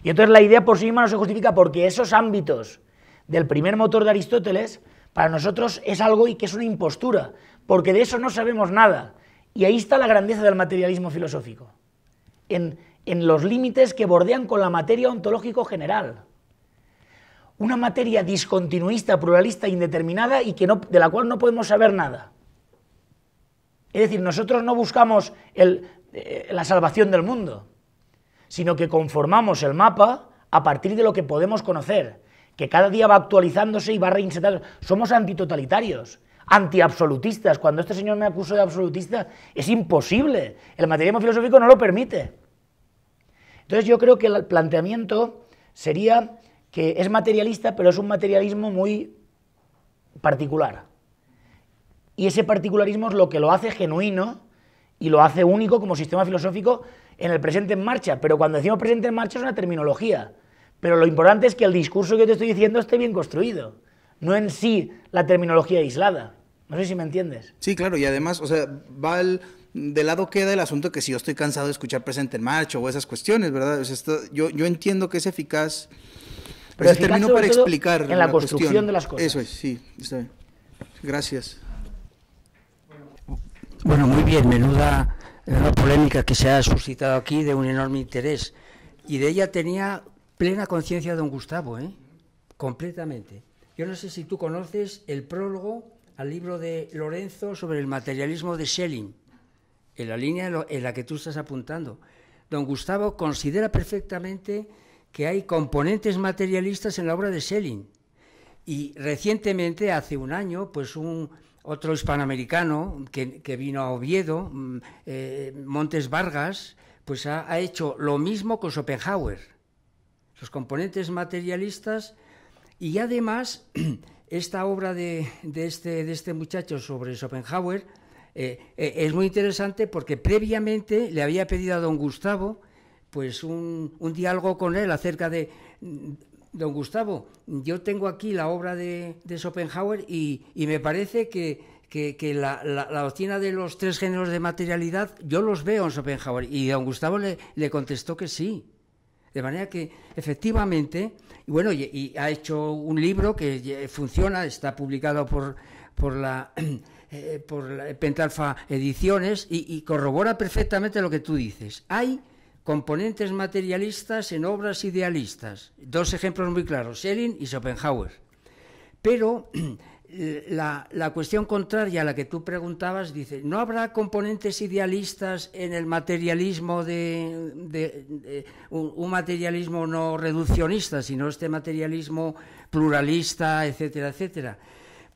[SPEAKER 1] Y entonces la idea por sí misma no se justifica porque esos ámbitos del primer motor de Aristóteles para nosotros es algo y que es una impostura, porque de eso no sabemos nada. Y ahí está la grandeza del materialismo filosófico. En en los límites que bordean con la materia ontológico general. Una materia discontinuista, pluralista, indeterminada y que de la cual no podemos saber nada. Es decir, nosotros no buscamos eh, la salvación del mundo, sino que conformamos el mapa a partir de lo que podemos conocer, que cada día va actualizándose y va reinsertando. Somos antitotalitarios, antiabsolutistas. Cuando este señor me acusa de absolutista, es imposible. El materialismo filosófico no lo permite. Entonces yo creo que el planteamiento sería que es materialista, pero es un materialismo muy particular. Y ese particularismo es lo que lo hace genuino y lo hace único como sistema filosófico en el presente en marcha. Pero cuando decimos presente en marcha es una terminología. Pero lo importante es que el discurso que te estoy diciendo esté bien construido, no en sí la terminología aislada. No sé si me entiendes.
[SPEAKER 2] Sí, claro, y además, o sea, va el de lado queda el asunto que si yo estoy cansado de escuchar presente en marcha o esas cuestiones, ¿verdad? yo, entiendo que es eficaz. Pero, termino para explicar. En la, construcción de las cosas. Eso es, sí, está bien. Gracias.
[SPEAKER 5] Bueno, muy bien, menuda, menuda polémica que se ha suscitado aquí de un enorme interés. Y de ella tenía plena conciencia don Gustavo, ¿eh? completamente. Yo no sé si tú conoces el prólogo al libro de Lorenzo sobre el materialismo de Schelling en la línea en, la que tú estás apuntando. Don Gustavo considera perfectamente que hay componentes materialistas en la obra de Schelling. Y recientemente, hace un año, pues un otro hispanoamericano que, vino a Oviedo, mm, eh, Montes Vargas, pues ha, hecho lo mismo con Schopenhauer, los componentes materialistas, y además esta obra este, de este muchacho sobre Schopenhauer eh, eh, es muy interesante porque previamente le había pedido a don Gustavo pues un, un diálogo con él acerca de mm, Don Gustavo, yo tengo aquí la obra de, de Schopenhauer y, y, me parece que, la, la, doctrina de los tres géneros de materialidad, yo los veo en Schopenhauer. Y don Gustavo le, le contestó que sí. De manera que, efectivamente, y bueno, y, y ha hecho un libro que funciona, está publicado por, por la Eh, por eh, Pentalfa Ediciones y, corrobora perfectamente lo que tú dices. Hay componentes materialistas en obras idealistas. Dos ejemplos muy claros, Schelling y Schopenhauer. Pero la, cuestión contraria a la que tú preguntabas dice, ¿no habrá componentes idealistas en el materialismo de, un, materialismo no reduccionista, sino este materialismo pluralista, etcétera, etcétera?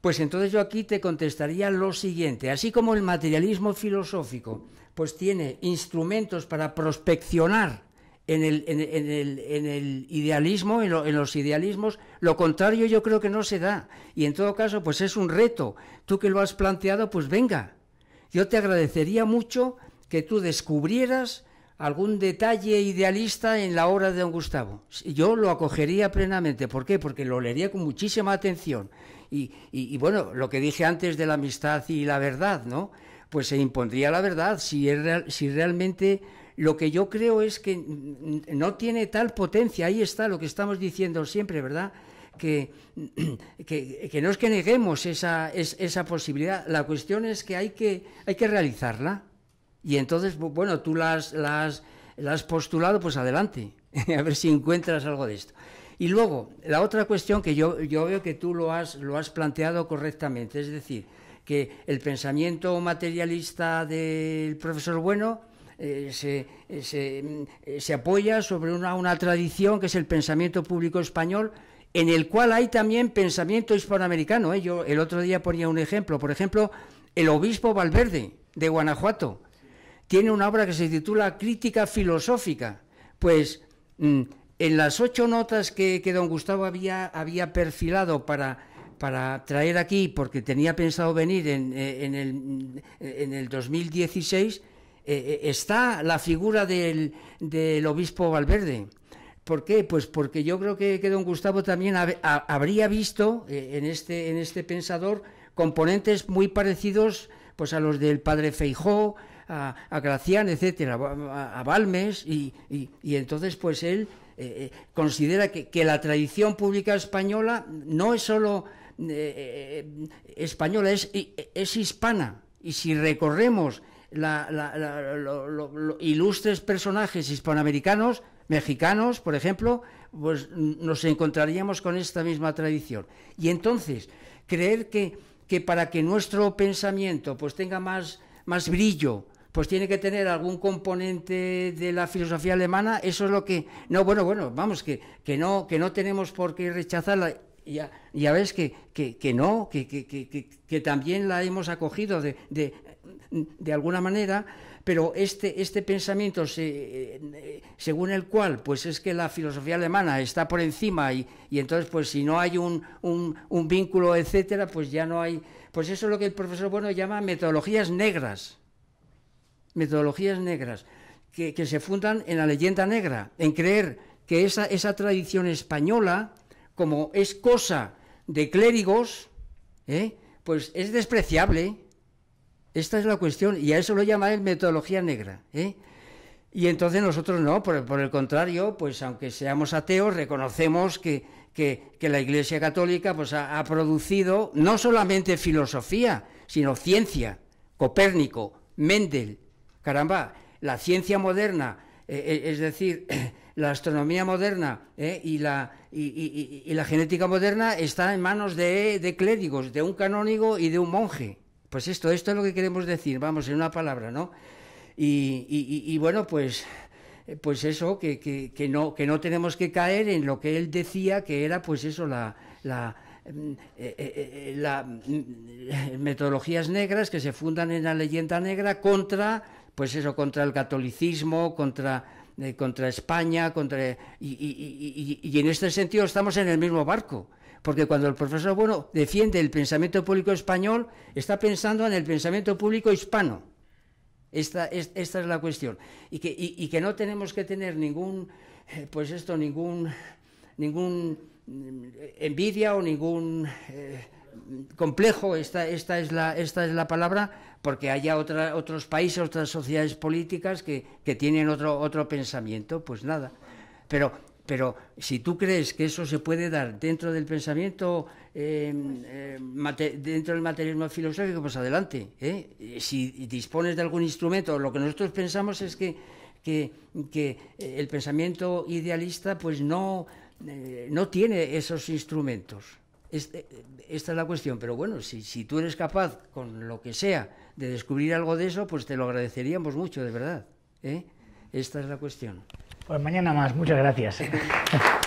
[SPEAKER 5] Pues entonces yo aquí te contestaría lo siguiente, así como el materialismo filosófico pues tiene instrumentos para prospeccionar en el, idealismo, en, los idealismos, lo contrario yo creo que no se da. Y en todo caso, pues es un reto. Tú que lo has planteado, pues venga. Yo te agradecería mucho que tú descubrieras algún detalle idealista en la obra de don Gustavo. Yo lo acogería plenamente. ¿Por qué? Porque lo leería con muchísima atención y, bueno, lo que dije antes de la amistad y la verdad, ¿no? Pues se impondría la verdad si, si realmente lo que yo creo es que no tiene tal potencia, ahí está lo que estamos diciendo siempre, ¿verdad? Que, que, no es que neguemos esa, esa posibilidad, la cuestión es que hay que, hay que realizarla. Y entonces, bueno, tú las, las, las has postulado, pues adelante, a ver si encuentras algo de esto. Y luego, la otra cuestión que yo, veo que tú lo has, lo has planteado correctamente, es decir, que el pensamiento materialista del profesor Bueno eh, eh, eh, se, apoya sobre una, tradición que es el pensamiento público español, en el cual hay también pensamiento hispanoamericano. Yo el otro día ponía un ejemplo, por ejemplo, el obispo Valverde de Guanajuato tiene una obra que se titula Crítica Filosófica. Pues. Mm, en las ocho notas que, don Gustavo había, había perfilado para, para traer aquí, porque tenía pensado venir en, eh, en, el, en el 2016, eh, eh, está la figura del, del, obispo Valverde. ¿Por qué? Pues porque yo creo que, que don Gustavo también habría visto en, este, en este pensador componentes muy parecidos pues a los del padre Feijó, a, a Gracián, etcétera, a, Balmes, y entonces pues él eh, eh, considera que, la tradición pública española no es solo eh, española, es, es hispana. Y si recorremos los ilustres personajes hispanoamericanos, mexicanos, por ejemplo, pues nos encontraríamos con esta misma tradición. Y entonces, creer que, que para que nuestro pensamiento pues tenga más, más brillo, pues tiene que tener algún componente de la filosofía alemana, eso es lo que no, bueno, bueno, vamos que, que no que no tenemos por qué rechazarla. Ya, ya ves que, que, que no, que, que, también la hemos acogido de, de, alguna manera, pero este, este pensamiento, eh, según el cual, pues es que la filosofía alemana está por encima y, y entonces, pues si no hay un, un vínculo, etcétera, pues ya no hay... Pues eso es lo que el profesor Bueno llama metodologías negras metodologías negras que, se fundan en la leyenda negra, en creer que esa, esa tradición española, como es cosa de clérigos, ¿eh? pues es despreciable. Esta es la cuestión, y a eso lo llama él metodología negra. ¿eh? Y entonces nosotros no, por, el contrario, pues aunque seamos ateos, reconocemos que, que, la Iglesia Católica pues, ha, ha, producido no solamente filosofía, sino ciencia. Copérnico, Mendel, Caramba, la ciencia moderna, eh, eh, es decir, la astronomía moderna eh, y, la, y, la genética moderna está en manos de, clérigos, de un canónigo y de un monje. Pues esto, esto es lo que queremos decir, vamos, en una palabra, ¿no? Y, bueno, pues, pues eso, que, no, que no tenemos que caer en lo que él decía que era, pues eso, la, la mm, mm, metodologías negras que se fundan en la leyenda negra contra pues eso, contra el catolicismo, contra, eh, España, contra... Y, y, en este sentido estamos en el mismo barco, porque cuando el profesor Bueno defiende el pensamiento público español, está pensando en el pensamiento público hispano. Esta, es la cuestión. Y que, no tenemos que tener ningún, eh, pues esto, ningún, ningún mm, envidia o ningún eh, complejo, esta, es esta es la palabra, porque haya otros países, otras sociedades políticas que, tienen otro, otro pensamiento, pues nada. Pero, si tú crees que eso se puede dar dentro del pensamiento, em, em, dentro del materialismo filosófico, pues adelante. ¿eh? Si dispones de algún instrumento, lo que nosotros pensamos es que, eh, el pensamiento idealista pues no, eh, tiene esos instrumentos. Este, esta es la cuestión, pero bueno, si, si tú eres capaz con lo que sea, de descubrir algo de eso, pues te lo agradeceríamos mucho, de verdad. ¿eh? Esta es la cuestión.
[SPEAKER 1] Pues mañana más, muchas gracias.